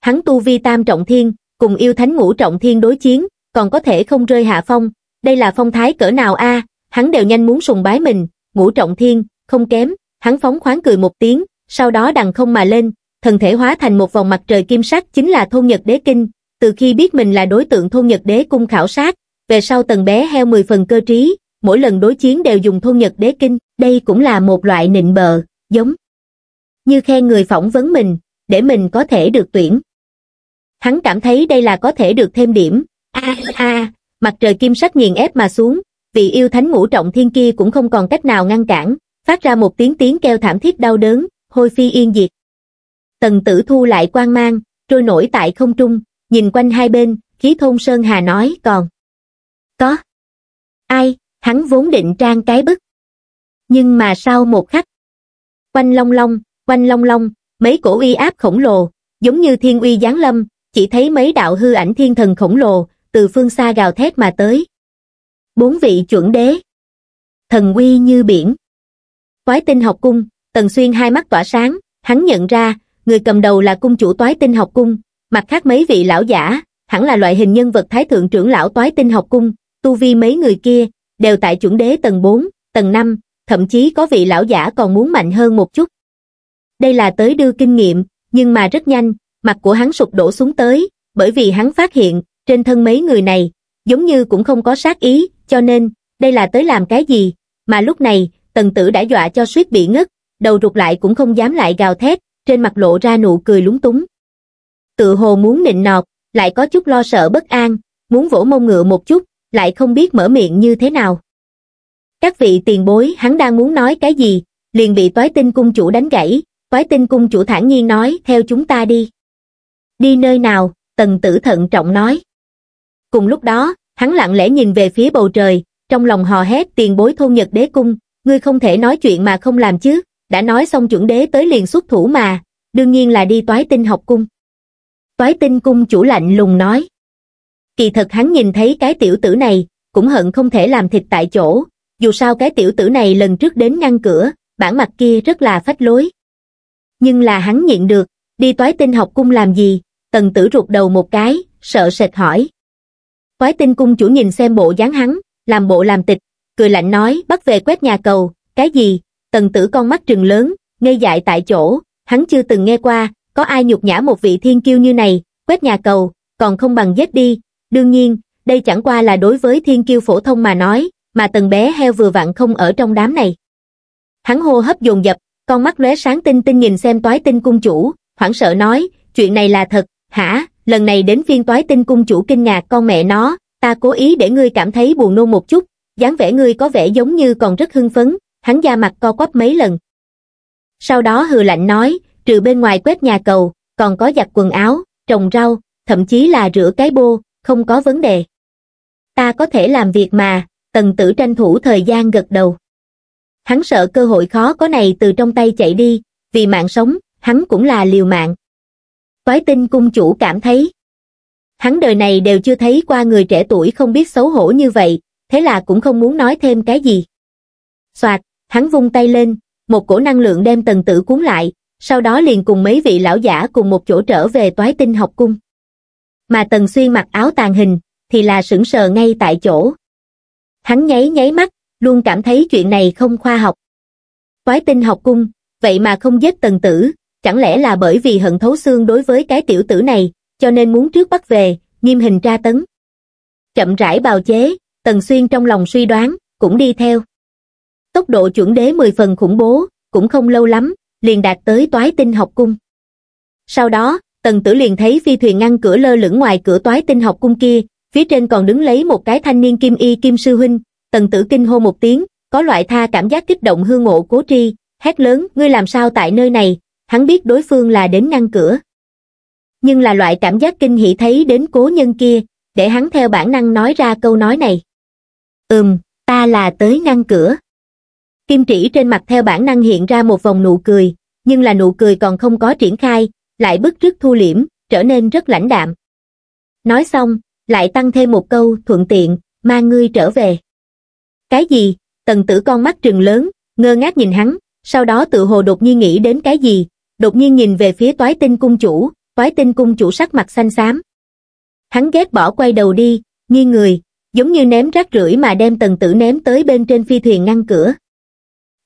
Hắn tu vi tam trọng thiên, cùng yêu thánh ngũ trọng thiên đối chiến, còn có thể không rơi hạ phong, đây là phong thái cỡ nào a hắn đều nhanh muốn sùng bái mình, ngũ trọng thiên, không kém, hắn phóng khoáng cười một tiếng, sau đó đằng không mà lên, thần thể hóa thành một vòng mặt trời kim sắc chính là thôn nhật đế kinh, từ khi biết mình là đối tượng thôn nhật đế cung khảo sát, về sau tần bé heo 10 phần cơ trí, mỗi lần đối chiến đều dùng thôn Nhật Đế Kinh, đây cũng là một loại nịnh bợ, giống như khen người phỏng vấn mình, để mình có thể được tuyển. Hắn cảm thấy đây là có thể được thêm điểm. A a, mặt trời kim sắc nghiền ép mà xuống, vị yêu thánh ngũ trọng thiên kia cũng không còn cách nào ngăn cản, phát ra một tiếng tiếng kêu thảm thiết đau đớn, hôi phi yên diệt. Tần tử thu lại quang mang, trôi nổi tại không trung, nhìn quanh hai bên, khí thôn Sơn Hà nói còn. Có. Ai, hắn vốn định trang cái bức nhưng mà sau một khắc quanh long long quanh long long mấy cổ uy áp khổng lồ giống như thiên uy giáng lâm chỉ thấy mấy đạo hư ảnh thiên thần khổng lồ từ phương xa gào thét mà tới bốn vị chuẩn đế thần uy như biển toái tinh học cung tần xuyên hai mắt tỏa sáng hắn nhận ra người cầm đầu là cung chủ toái tinh học cung mặt khác mấy vị lão giả hẳn là loại hình nhân vật thái thượng trưởng lão toái tinh học cung tu vi mấy người kia đều tại chuẩn đế tầng 4, tầng 5, thậm chí có vị lão giả còn muốn mạnh hơn một chút. Đây là tới đưa kinh nghiệm, nhưng mà rất nhanh, mặt của hắn sụp đổ xuống tới, bởi vì hắn phát hiện, trên thân mấy người này, giống như cũng không có sát ý, cho nên, đây là tới làm cái gì, mà lúc này, tần tử đã dọa cho suýt bị ngất, đầu rụt lại cũng không dám lại gào thét, trên mặt lộ ra nụ cười lúng túng. Tự hồ muốn nịnh nọt, lại có chút lo sợ bất an, muốn vỗ mông ngựa một chút, lại không biết mở miệng như thế nào. Các vị tiền bối hắn đang muốn nói cái gì, liền bị toái tinh cung chủ đánh gãy, toái tinh cung chủ thản nhiên nói theo chúng ta đi. Đi nơi nào, tần tử thận trọng nói. Cùng lúc đó, hắn lặng lẽ nhìn về phía bầu trời, trong lòng hò hét tiền bối thôn nhật đế cung, ngươi không thể nói chuyện mà không làm chứ, đã nói xong chuẩn đế tới liền xuất thủ mà, đương nhiên là đi toái tinh học cung. Toái tinh cung chủ lạnh lùng nói kỳ thật hắn nhìn thấy cái tiểu tử này, cũng hận không thể làm thịt tại chỗ, dù sao cái tiểu tử này lần trước đến ngăn cửa, bản mặt kia rất là phách lối. Nhưng là hắn nhịn được, đi toái tinh học cung làm gì, tần tử ruột đầu một cái, sợ sệt hỏi. Toái tinh cung chủ nhìn xem bộ dáng hắn, làm bộ làm tịch, cười lạnh nói bắt về quét nhà cầu, cái gì, tần tử con mắt trừng lớn, ngây dại tại chỗ, hắn chưa từng nghe qua, có ai nhục nhã một vị thiên kiêu như này, quét nhà cầu, còn không bằng giết đi, đương nhiên đây chẳng qua là đối với thiên kiêu phổ thông mà nói mà tần bé heo vừa vặn không ở trong đám này hắn hô hấp dồn dập con mắt lóe sáng tinh tinh nhìn xem toái tinh cung chủ hoảng sợ nói chuyện này là thật hả lần này đến phiên toái tinh cung chủ kinh ngạc con mẹ nó ta cố ý để ngươi cảm thấy buồn nôn một chút dáng vẻ ngươi có vẻ giống như còn rất hưng phấn hắn da mặt co quắp mấy lần sau đó hừ lạnh nói trừ bên ngoài quét nhà cầu còn có giặt quần áo trồng rau thậm chí là rửa cái bô không có vấn đề. Ta có thể làm việc mà, tần tử tranh thủ thời gian gật đầu. Hắn sợ cơ hội khó có này từ trong tay chạy đi, vì mạng sống, hắn cũng là liều mạng. Toái tinh cung chủ cảm thấy. Hắn đời này đều chưa thấy qua người trẻ tuổi không biết xấu hổ như vậy, thế là cũng không muốn nói thêm cái gì. Soạt, hắn vung tay lên, một cổ năng lượng đem tần tử cuốn lại, sau đó liền cùng mấy vị lão giả cùng một chỗ trở về toái tinh học cung mà Tần Xuyên mặc áo tàn hình, thì là sững sờ ngay tại chỗ. Hắn nháy nháy mắt, luôn cảm thấy chuyện này không khoa học. Quái tinh học cung, vậy mà không giết Tần Tử, chẳng lẽ là bởi vì hận thấu xương đối với cái tiểu tử này, cho nên muốn trước bắt về, nghiêm hình tra tấn. Chậm rãi bào chế, Tần Xuyên trong lòng suy đoán, cũng đi theo. Tốc độ chuẩn đế 10 phần khủng bố, cũng không lâu lắm, liền đạt tới toái tinh học cung. Sau đó, tần tử liền thấy phi thuyền ngăn cửa lơ lửng ngoài cửa toái tinh học cung kia, phía trên còn đứng lấy một cái thanh niên kim y kim sư huynh, tần tử kinh hô một tiếng, có loại tha cảm giác kích động hương ngộ cố tri, hét lớn, ngươi làm sao tại nơi này, hắn biết đối phương là đến ngăn cửa. Nhưng là loại cảm giác kinh hỉ thấy đến cố nhân kia, để hắn theo bản năng nói ra câu nói này. Ừm, ta là tới ngăn cửa. Kim chỉ trên mặt theo bản năng hiện ra một vòng nụ cười, nhưng là nụ cười còn không có triển khai, lại bức rứt thu liễm, trở nên rất lãnh đạm. Nói xong, lại tăng thêm một câu thuận tiện, mang ngươi trở về. Cái gì? Tần tử con mắt trừng lớn, ngơ ngác nhìn hắn, sau đó tự hồ đột nhiên nghĩ đến cái gì, đột nhiên nhìn về phía toái tinh cung chủ, toái tinh cung chủ sắc mặt xanh xám. Hắn ghét bỏ quay đầu đi, nghiêng người, giống như ném rác rưởi mà đem tần tử ném tới bên trên phi thuyền ngăn cửa.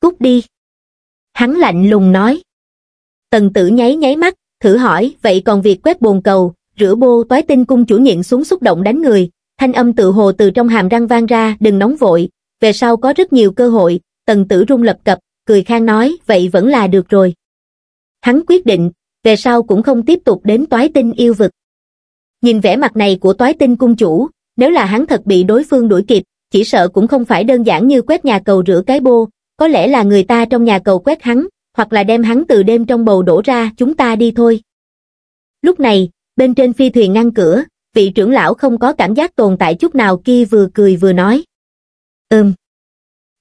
Cút đi. Hắn lạnh lùng nói. Tần tử nháy nháy mắt, thử hỏi vậy còn việc quét bồn cầu rửa bô toái tinh cung chủ nhịn xuống xúc động đánh người thanh âm tự hồ từ trong hàm răng vang ra đừng nóng vội về sau có rất nhiều cơ hội tần tử rung lập cập cười khang nói vậy vẫn là được rồi hắn quyết định về sau cũng không tiếp tục đến toái tinh yêu vực nhìn vẻ mặt này của toái tinh cung chủ nếu là hắn thật bị đối phương đuổi kịp chỉ sợ cũng không phải đơn giản như quét nhà cầu rửa cái bô có lẽ là người ta trong nhà cầu quét hắn hoặc là đem hắn từ đêm trong bầu đổ ra chúng ta đi thôi. Lúc này, bên trên phi thuyền ngăn cửa, vị trưởng lão không có cảm giác tồn tại chút nào kia vừa cười vừa nói. Ừm.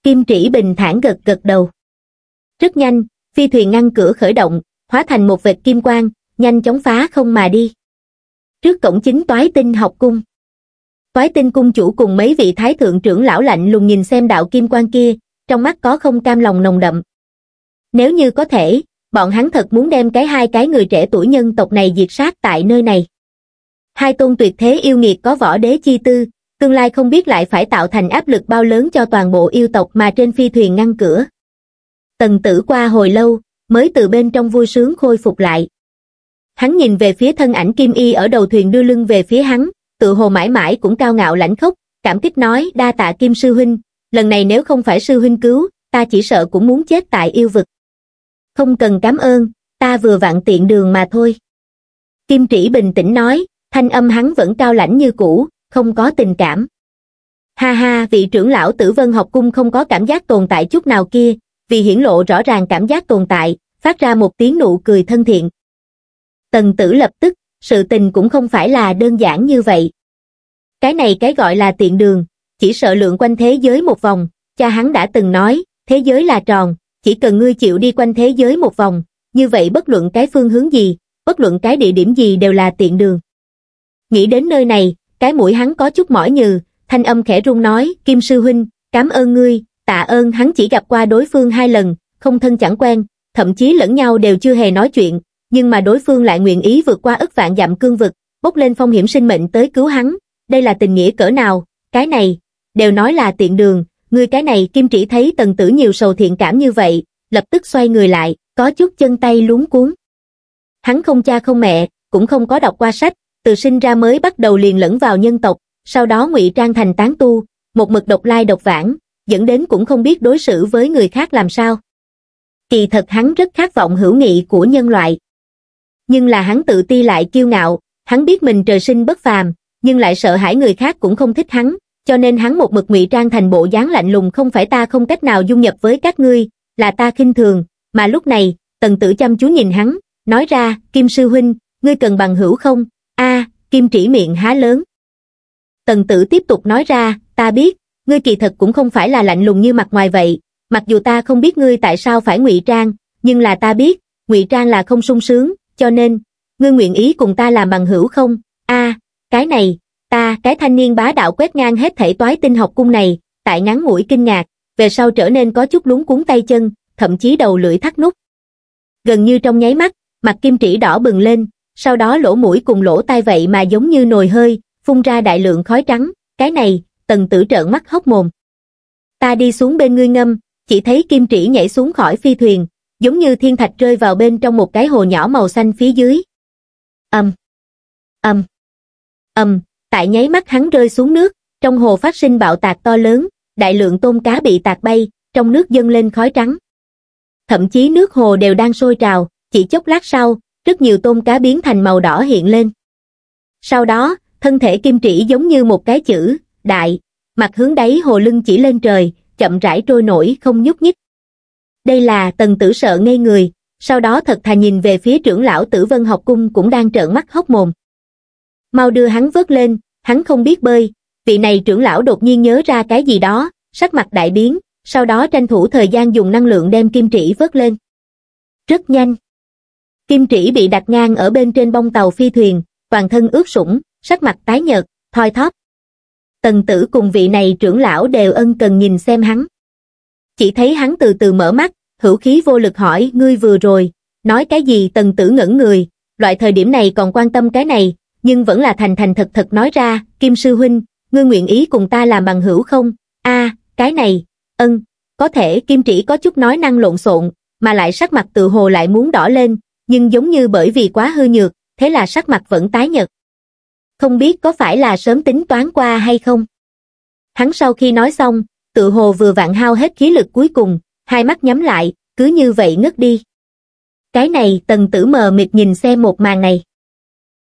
Kim Trĩ Bình thản gật gật đầu. Rất nhanh, phi thuyền ngăn cửa khởi động, hóa thành một vệt kim quang, nhanh chóng phá không mà đi. Trước cổng chính toái tinh học cung. Toái tinh cung chủ cùng mấy vị thái thượng trưởng lão lạnh lùng nhìn xem đạo kim quang kia, trong mắt có không cam lòng nồng đậm, nếu như có thể, bọn hắn thật muốn đem cái hai cái người trẻ tuổi nhân tộc này diệt sát tại nơi này. Hai tôn tuyệt thế yêu nghiệt có võ đế chi tư, tương lai không biết lại phải tạo thành áp lực bao lớn cho toàn bộ yêu tộc mà trên phi thuyền ngăn cửa. Tần tử qua hồi lâu, mới từ bên trong vui sướng khôi phục lại. Hắn nhìn về phía thân ảnh Kim Y ở đầu thuyền đưa lưng về phía hắn, tự hồ mãi mãi cũng cao ngạo lãnh khốc, cảm kích nói đa tạ Kim Sư Huynh, lần này nếu không phải Sư Huynh cứu, ta chỉ sợ cũng muốn chết tại yêu vực không cần cảm ơn ta vừa vặn tiện đường mà thôi kim trĩ bình tĩnh nói thanh âm hắn vẫn cao lãnh như cũ không có tình cảm ha ha vị trưởng lão tử vân học cung không có cảm giác tồn tại chút nào kia vì hiển lộ rõ ràng cảm giác tồn tại phát ra một tiếng nụ cười thân thiện tần tử lập tức sự tình cũng không phải là đơn giản như vậy cái này cái gọi là tiện đường chỉ sợ lượng quanh thế giới một vòng cha hắn đã từng nói thế giới là tròn chỉ cần ngươi chịu đi quanh thế giới một vòng, như vậy bất luận cái phương hướng gì, bất luận cái địa điểm gì đều là tiện đường. Nghĩ đến nơi này, cái mũi hắn có chút mỏi nhừ, thanh âm khẽ run nói, Kim Sư Huynh, cảm ơn ngươi, tạ ơn hắn chỉ gặp qua đối phương hai lần, không thân chẳng quen, thậm chí lẫn nhau đều chưa hề nói chuyện, nhưng mà đối phương lại nguyện ý vượt qua ức vạn dặm cương vực, bốc lên phong hiểm sinh mệnh tới cứu hắn, đây là tình nghĩa cỡ nào, cái này, đều nói là tiện đường, Ngươi cái này kim chỉ thấy tần tử nhiều sầu thiện cảm như vậy, lập tức xoay người lại, có chút chân tay luống cuốn. Hắn không cha không mẹ, cũng không có đọc qua sách, từ sinh ra mới bắt đầu liền lẫn vào nhân tộc, sau đó ngụy trang thành tán tu, một mực độc lai độc vãng, dẫn đến cũng không biết đối xử với người khác làm sao. Kỳ thật hắn rất khát vọng hữu nghị của nhân loại. Nhưng là hắn tự ti lại kiêu ngạo, hắn biết mình trời sinh bất phàm, nhưng lại sợ hãi người khác cũng không thích hắn, cho nên hắn một mực ngụy trang thành bộ dáng lạnh lùng không phải ta không cách nào dung nhập với các ngươi, là ta khinh thường, mà lúc này, tần tử chăm chú nhìn hắn, nói ra, Kim Sư Huynh, ngươi cần bằng hữu không? a Kim chỉ miệng há lớn. Tần tử tiếp tục nói ra, ta biết, ngươi kỳ thật cũng không phải là lạnh lùng như mặt ngoài vậy, mặc dù ta không biết ngươi tại sao phải ngụy trang, nhưng là ta biết, ngụy trang là không sung sướng, cho nên, ngươi nguyện ý cùng ta làm bằng hữu không? a cái này, ta cái thanh niên bá đạo quét ngang hết thể toái tinh học cung này tại ngắn mũi kinh ngạc về sau trở nên có chút lúng cuốn tay chân thậm chí đầu lưỡi thắt nút gần như trong nháy mắt mặt kim trĩ đỏ bừng lên sau đó lỗ mũi cùng lỗ tai vậy mà giống như nồi hơi phun ra đại lượng khói trắng cái này tần tử trợn mắt hốc mồm ta đi xuống bên ngươi ngâm chỉ thấy kim trĩ nhảy xuống khỏi phi thuyền giống như thiên thạch rơi vào bên trong một cái hồ nhỏ màu xanh phía dưới âm âm âm tại nháy mắt hắn rơi xuống nước, trong hồ phát sinh bạo tạc to lớn, đại lượng tôm cá bị tạc bay, trong nước dâng lên khói trắng. Thậm chí nước hồ đều đang sôi trào, chỉ chốc lát sau, rất nhiều tôm cá biến thành màu đỏ hiện lên. Sau đó, thân thể kim trĩ giống như một cái chữ, đại, mặt hướng đáy hồ lưng chỉ lên trời, chậm rãi trôi nổi không nhúc nhích. Đây là tần tử sợ ngây người, sau đó thật thà nhìn về phía trưởng lão tử vân học cung cũng đang trợn mắt hốc mồm mau đưa hắn vớt lên, hắn không biết bơi, vị này trưởng lão đột nhiên nhớ ra cái gì đó, sắc mặt đại biến, sau đó tranh thủ thời gian dùng năng lượng đem kim trĩ vớt lên. Rất nhanh. Kim trĩ bị đặt ngang ở bên trên bông tàu phi thuyền, toàn thân ướt sũng, sắc mặt tái nhợt, thoi thóp. Tần tử cùng vị này trưởng lão đều ân cần nhìn xem hắn. Chỉ thấy hắn từ từ mở mắt, hữu khí vô lực hỏi ngươi vừa rồi, nói cái gì tần tử ngẩn người, loại thời điểm này còn quan tâm cái này, nhưng vẫn là thành thành thật thật nói ra kim sư huynh ngươi nguyện ý cùng ta làm bằng hữu không a cái này ân có thể kim trĩ có chút nói năng lộn xộn mà lại sắc mặt tự hồ lại muốn đỏ lên nhưng giống như bởi vì quá hư nhược thế là sắc mặt vẫn tái nhợt không biết có phải là sớm tính toán qua hay không hắn sau khi nói xong tự hồ vừa vặn hao hết khí lực cuối cùng hai mắt nhắm lại cứ như vậy ngất đi cái này tần tử mờ mịt nhìn xem một màn này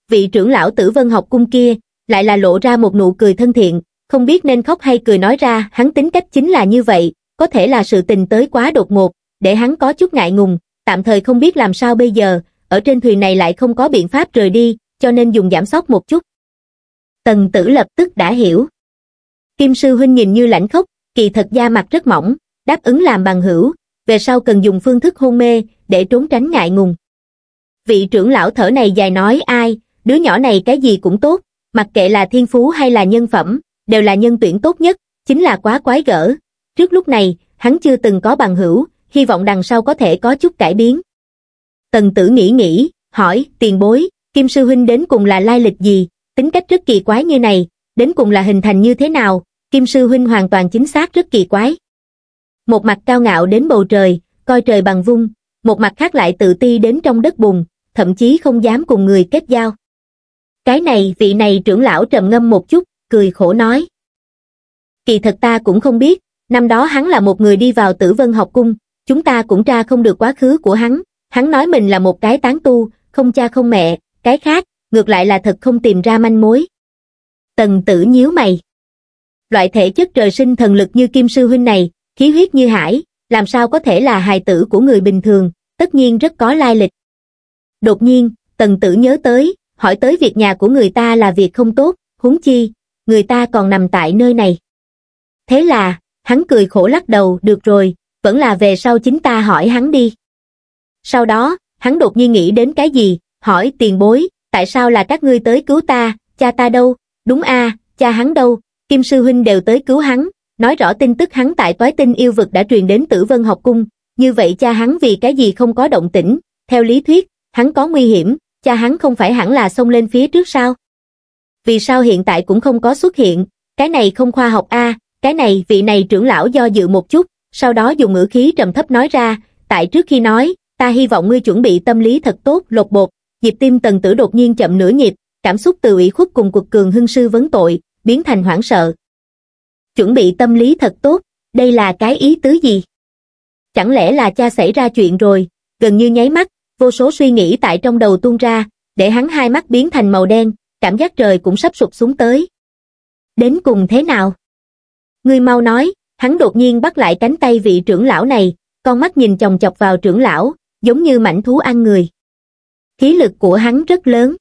vị trưởng lão tử vân học cung kia, lại là lộ ra một nụ cười thân thiện, không biết nên khóc hay cười nói ra, hắn tính cách chính là như vậy, có thể là sự tình tới quá đột ngột, để hắn có chút ngại ngùng, tạm thời không biết làm sao bây giờ, ở trên thuyền này lại không có biện pháp rời đi, cho nên dùng giảm sóc một chút. Tần tử lập tức đã hiểu. Kim sư huynh nhìn như lãnh khốc, kỳ thật da mặt rất mỏng, đáp ứng làm bằng hữu, về sau cần dùng phương thức hôn mê để trốn tránh ngại ngùng. Vị trưởng lão thở này dài nói ai, đứa nhỏ này cái gì cũng tốt, mặc kệ là thiên phú hay là nhân phẩm, đều là nhân tuyển tốt nhất, chính là quá quái gở. Trước lúc này, hắn chưa từng có bằng hữu, hy vọng đằng sau có thể có chút cải biến. Tần tử nghĩ nghĩ, hỏi, tiền bối, Kim Sư Huynh đến cùng là lai lịch gì, tính cách rất kỳ quái như này, đến cùng là hình thành như thế nào, Kim Sư Huynh hoàn toàn chính xác rất kỳ quái. Một mặt cao ngạo đến bầu trời, coi trời bằng vung, một mặt khác lại tự ti đến trong đất bùn, thậm chí không dám cùng người kết giao. Cái này vị này trưởng lão trầm ngâm một chút, cười khổ nói. Kỳ thật ta cũng không biết, năm đó hắn là một người đi vào tử vân học cung, chúng ta cũng tra không được quá khứ của hắn, hắn nói mình là một cái tán tu, không cha không mẹ, cái khác, ngược lại là thật không tìm ra manh mối. Tần tử nhíu mày. Loại thể chất trời sinh thần lực như kim sư huynh này, khí huyết như hải, làm sao có thể là hài tử của người bình thường, tất nhiên rất có lai lịch. Đột nhiên, tần tử nhớ tới, hỏi tới việc nhà của người ta là việc không tốt huống chi người ta còn nằm tại nơi này thế là hắn cười khổ lắc đầu được rồi vẫn là về sau chính ta hỏi hắn đi sau đó hắn đột nhiên nghĩ đến cái gì hỏi tiền bối tại sao là các ngươi tới cứu ta cha ta đâu đúng a cha hắn đâu kim sư huynh đều tới cứu hắn nói rõ tin tức hắn tại toái tinh yêu vực đã truyền đến tử vân học cung như vậy cha hắn vì cái gì không có động tĩnh theo lý thuyết hắn có nguy hiểm cha hắn không phải hẳn là xông lên phía trước sao? Vì sao hiện tại cũng không có xuất hiện, cái này không khoa học a cái này vị này trưởng lão do dự một chút, sau đó dùng ngữ khí trầm thấp nói ra, tại trước khi nói, ta hy vọng ngươi chuẩn bị tâm lý thật tốt, lột bột, nhịp tim tần tử đột nhiên chậm nửa nhịp, cảm xúc từ ủy khuất cùng cuộc cường hưng sư vấn tội, biến thành hoảng sợ. Chuẩn bị tâm lý thật tốt, đây là cái ý tứ gì? Chẳng lẽ là cha xảy ra chuyện rồi, gần như nháy mắt, vô số suy nghĩ tại trong đầu tuôn ra, để hắn hai mắt biến thành màu đen, cảm giác trời cũng sắp sụp xuống tới. Đến cùng thế nào? Ngươi mau nói, hắn đột nhiên bắt lại cánh tay vị trưởng lão này, con mắt nhìn chòng chọc vào trưởng lão, giống như mảnh thú ăn người. Khí lực của hắn rất lớn,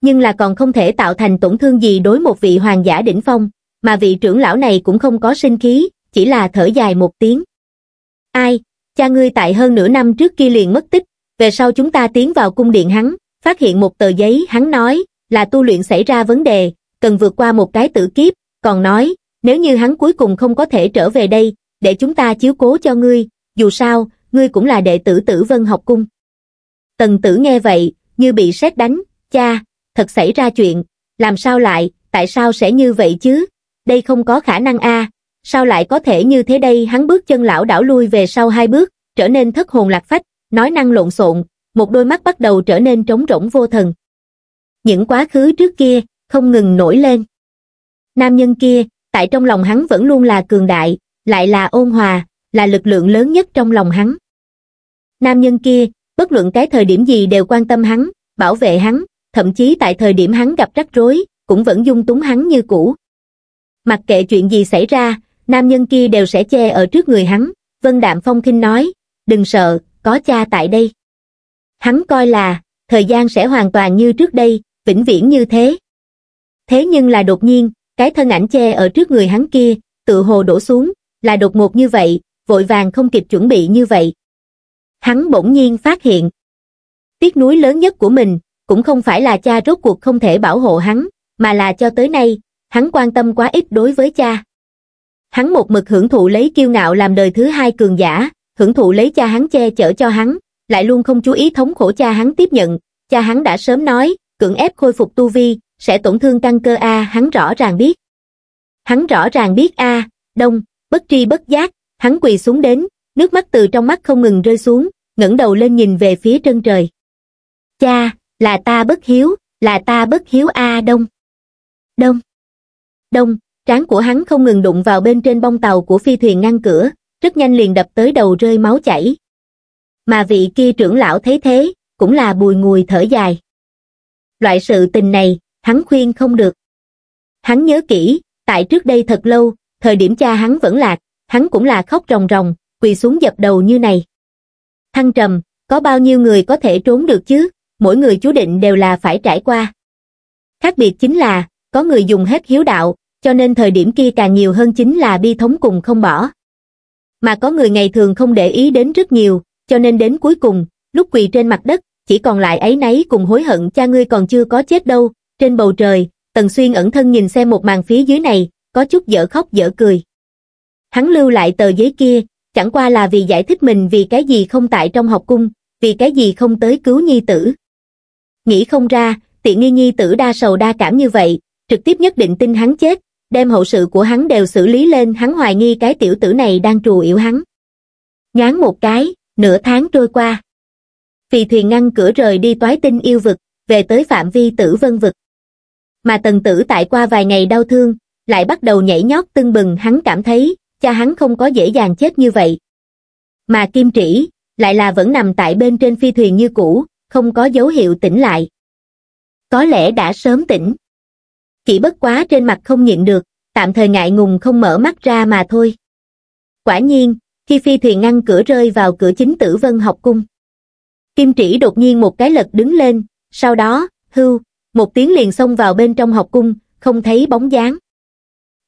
nhưng là còn không thể tạo thành tổn thương gì đối một vị hoàng giả đỉnh phong, mà vị trưởng lão này cũng không có sinh khí, chỉ là thở dài một tiếng. Ai, cha ngươi tại hơn nửa năm trước kia liền mất tích, về sau chúng ta tiến vào cung điện hắn, phát hiện một tờ giấy hắn nói là tu luyện xảy ra vấn đề, cần vượt qua một cái tử kiếp, còn nói, nếu như hắn cuối cùng không có thể trở về đây, để chúng ta chiếu cố cho ngươi, dù sao, ngươi cũng là đệ tử tử vân học cung. Tần tử nghe vậy, như bị sét đánh, cha, thật xảy ra chuyện, làm sao lại, tại sao sẽ như vậy chứ, đây không có khả năng a sao lại có thể như thế đây hắn bước chân lão đảo lui về sau hai bước, trở nên thất hồn lạc phách, nói năng lộn xộn, một đôi mắt bắt đầu trở nên trống rỗng vô thần. Những quá khứ trước kia không ngừng nổi lên. Nam nhân kia, tại trong lòng hắn vẫn luôn là cường đại, lại là ôn hòa, là lực lượng lớn nhất trong lòng hắn. Nam nhân kia, bất luận cái thời điểm gì đều quan tâm hắn, bảo vệ hắn, thậm chí tại thời điểm hắn gặp rắc rối, cũng vẫn dung túng hắn như cũ. Mặc kệ chuyện gì xảy ra, nam nhân kia đều sẽ che ở trước người hắn, Vân Đạm Phong khinh nói, đừng sợ, có cha tại đây. Hắn coi là, thời gian sẽ hoàn toàn như trước đây, vĩnh viễn như thế. Thế nhưng là đột nhiên, cái thân ảnh che ở trước người hắn kia, tự hồ đổ xuống, là đột ngột như vậy, vội vàng không kịp chuẩn bị như vậy. Hắn bỗng nhiên phát hiện, tiếc núi lớn nhất của mình, cũng không phải là cha rốt cuộc không thể bảo hộ hắn, mà là cho tới nay, hắn quan tâm quá ít đối với cha. Hắn một mực hưởng thụ lấy kiêu ngạo làm đời thứ hai cường giả, hưởng thụ lấy cha hắn che chở cho hắn, lại luôn không chú ý thống khổ cha hắn tiếp nhận, cha hắn đã sớm nói, cưỡng ép khôi phục tu vi, sẽ tổn thương căn cơ A hắn rõ ràng biết. Hắn rõ ràng biết A, đông, bất tri bất giác, hắn quỳ xuống đến, nước mắt từ trong mắt không ngừng rơi xuống, ngẩng đầu lên nhìn về phía chân trời. Cha, là ta bất hiếu, là ta bất hiếu A đông. Đông. Đông, trán của hắn không ngừng đụng vào bên trên bông tàu của phi thuyền ngăn cửa, rất nhanh liền đập tới đầu rơi máu chảy mà vị kia trưởng lão thấy thế cũng là bùi ngùi thở dài loại sự tình này hắn khuyên không được hắn nhớ kỹ tại trước đây thật lâu thời điểm cha hắn vẫn lạc hắn cũng là khóc ròng ròng quỳ xuống dập đầu như này thăng trầm có bao nhiêu người có thể trốn được chứ mỗi người chú định đều là phải trải qua khác biệt chính là có người dùng hết hiếu đạo cho nên thời điểm kia càng nhiều hơn chính là bi thống cùng không bỏ mà có người ngày thường không để ý đến rất nhiều, cho nên đến cuối cùng, lúc quỳ trên mặt đất, chỉ còn lại ấy nấy cùng hối hận cha ngươi còn chưa có chết đâu, trên bầu trời, Tần Xuyên ẩn thân nhìn xem một màn phía dưới này, có chút dở khóc dở cười. Hắn lưu lại tờ giấy kia, chẳng qua là vì giải thích mình vì cái gì không tại trong học cung, vì cái gì không tới cứu nhi tử. Nghĩ không ra, tiện nghi nhi tử đa sầu đa cảm như vậy, trực tiếp nhất định tin hắn chết, đem hậu sự của hắn đều xử lý lên hắn hoài nghi cái tiểu tử này đang trù yểu hắn. Ngán một cái, nửa tháng trôi qua. Phi thuyền ngăn cửa rời đi toái tinh yêu vực, về tới phạm vi tử vân vực. Mà tần tử tại qua vài ngày đau thương, lại bắt đầu nhảy nhót tưng bừng hắn cảm thấy, cha hắn không có dễ dàng chết như vậy. Mà kim trĩ, lại là vẫn nằm tại bên trên phi thuyền như cũ, không có dấu hiệu tỉnh lại. Có lẽ đã sớm tỉnh chỉ bất quá trên mặt không nhịn được, tạm thời ngại ngùng không mở mắt ra mà thôi. Quả nhiên, khi phi thuyền ngăn cửa rơi vào cửa chính tử vân học cung. Kim trĩ đột nhiên một cái lật đứng lên, sau đó, hưu, một tiếng liền xông vào bên trong học cung, không thấy bóng dáng.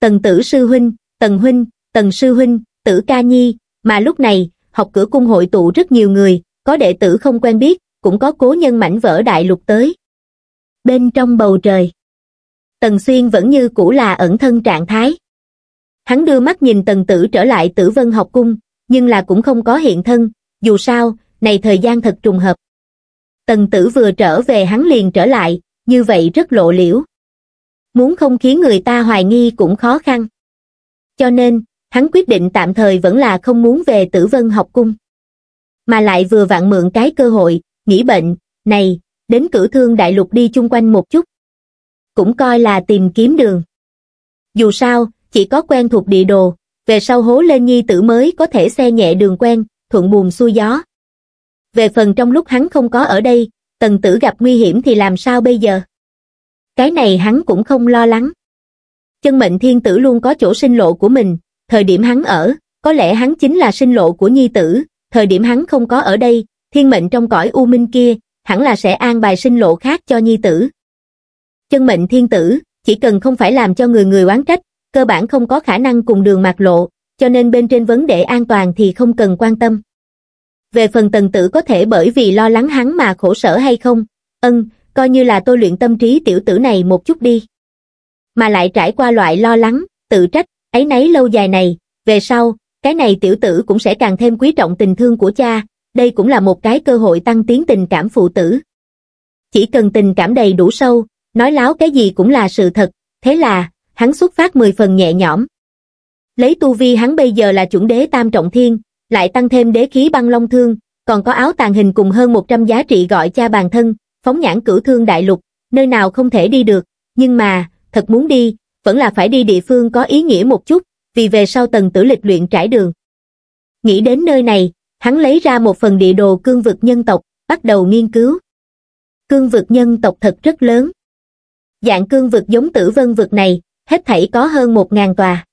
Tần tử sư huynh, tần huynh, tần sư huynh, tử ca nhi, mà lúc này, học cửa cung hội tụ rất nhiều người, có đệ tử không quen biết, cũng có cố nhân mảnh vỡ đại lục tới. Bên trong bầu trời Tần Xuyên vẫn như cũ là ẩn thân trạng thái. Hắn đưa mắt nhìn Tần Tử trở lại Tử Vân học cung, nhưng là cũng không có hiện thân, dù sao, này thời gian thật trùng hợp. Tần Tử vừa trở về hắn liền trở lại, như vậy rất lộ liễu. Muốn không khiến người ta hoài nghi cũng khó khăn. Cho nên, hắn quyết định tạm thời vẫn là không muốn về Tử Vân học cung. Mà lại vừa vặn mượn cái cơ hội, nghỉ bệnh, này, đến cử thương đại lục đi chung quanh một chút, cũng coi là tìm kiếm đường. Dù sao, chỉ có quen thuộc địa đồ, về sau hố lên nhi tử mới có thể xe nhẹ đường quen, thuận buồm xuôi gió. Về phần trong lúc hắn không có ở đây, tần tử gặp nguy hiểm thì làm sao bây giờ? Cái này hắn cũng không lo lắng. Chân mệnh thiên tử luôn có chỗ sinh lộ của mình, thời điểm hắn ở, có lẽ hắn chính là sinh lộ của nhi tử, thời điểm hắn không có ở đây, thiên mệnh trong cõi u minh kia, hẳn là sẽ an bài sinh lộ khác cho nhi tử chân mệnh thiên tử chỉ cần không phải làm cho người người oán trách cơ bản không có khả năng cùng đường mạc lộ cho nên bên trên vấn đề an toàn thì không cần quan tâm về phần tần tử có thể bởi vì lo lắng hắn mà khổ sở hay không ân coi như là tôi luyện tâm trí tiểu tử này một chút đi mà lại trải qua loại lo lắng tự trách ấy nấy lâu dài này về sau cái này tiểu tử cũng sẽ càng thêm quý trọng tình thương của cha đây cũng là một cái cơ hội tăng tiến tình cảm phụ tử chỉ cần tình cảm đầy đủ sâu nói láo cái gì cũng là sự thật, thế là, hắn xuất phát 10 phần nhẹ nhõm. Lấy tu vi hắn bây giờ là chuẩn đế tam trọng thiên, lại tăng thêm đế khí băng long thương, còn có áo tàn hình cùng hơn 100 giá trị gọi cha bàn thân, phóng nhãn cửu thương đại lục, nơi nào không thể đi được, nhưng mà, thật muốn đi, vẫn là phải đi địa phương có ý nghĩa một chút, vì về sau tầng tử lịch luyện trải đường. Nghĩ đến nơi này, hắn lấy ra một phần địa đồ cương vực nhân tộc, bắt đầu nghiên cứu. Cương vực nhân tộc thật rất lớn, dạng cương vực giống tử vân vực này, hết thảy có hơn 1.000 tòa.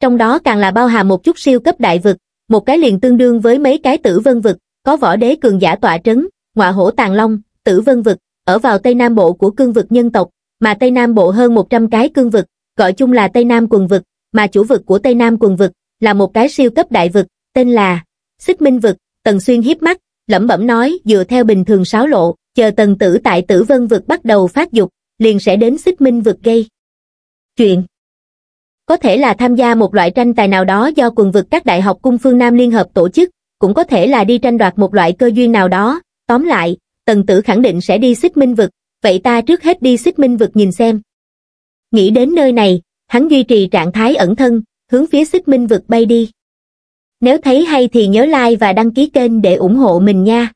Trong đó càng là bao hàm một chút siêu cấp đại vực, một cái liền tương đương với mấy cái tử vân vực, có võ đế cường giả tọa trấn, ngọa hổ tàng long, tử vân vực, ở vào tây nam bộ của cương vực nhân tộc, mà tây nam bộ hơn 100 cái cương vực, gọi chung là tây nam quần vực, mà chủ vực của tây nam quần vực là một cái siêu cấp đại vực, tên là Xích Minh vực, Tần Xuyên hiếp mắt, lẩm bẩm nói dựa theo bình thường sáo lộ, chờ Tần Tử tại Tử Vân vực bắt đầu phát dục, liền sẽ đến xích minh vực gây. Chuyện Có thể là tham gia một loại tranh tài nào đó do quần vực các đại học cung phương Nam Liên Hợp tổ chức, cũng có thể là đi tranh đoạt một loại cơ duyên nào đó. Tóm lại, tần tử khẳng định sẽ đi xích minh vực, vậy ta trước hết đi xích minh vực nhìn xem. Nghĩ đến nơi này, hắn duy trì trạng thái ẩn thân, hướng phía xích minh vực bay đi. Nếu thấy hay thì nhớ like và đăng ký kênh để ủng hộ mình nha.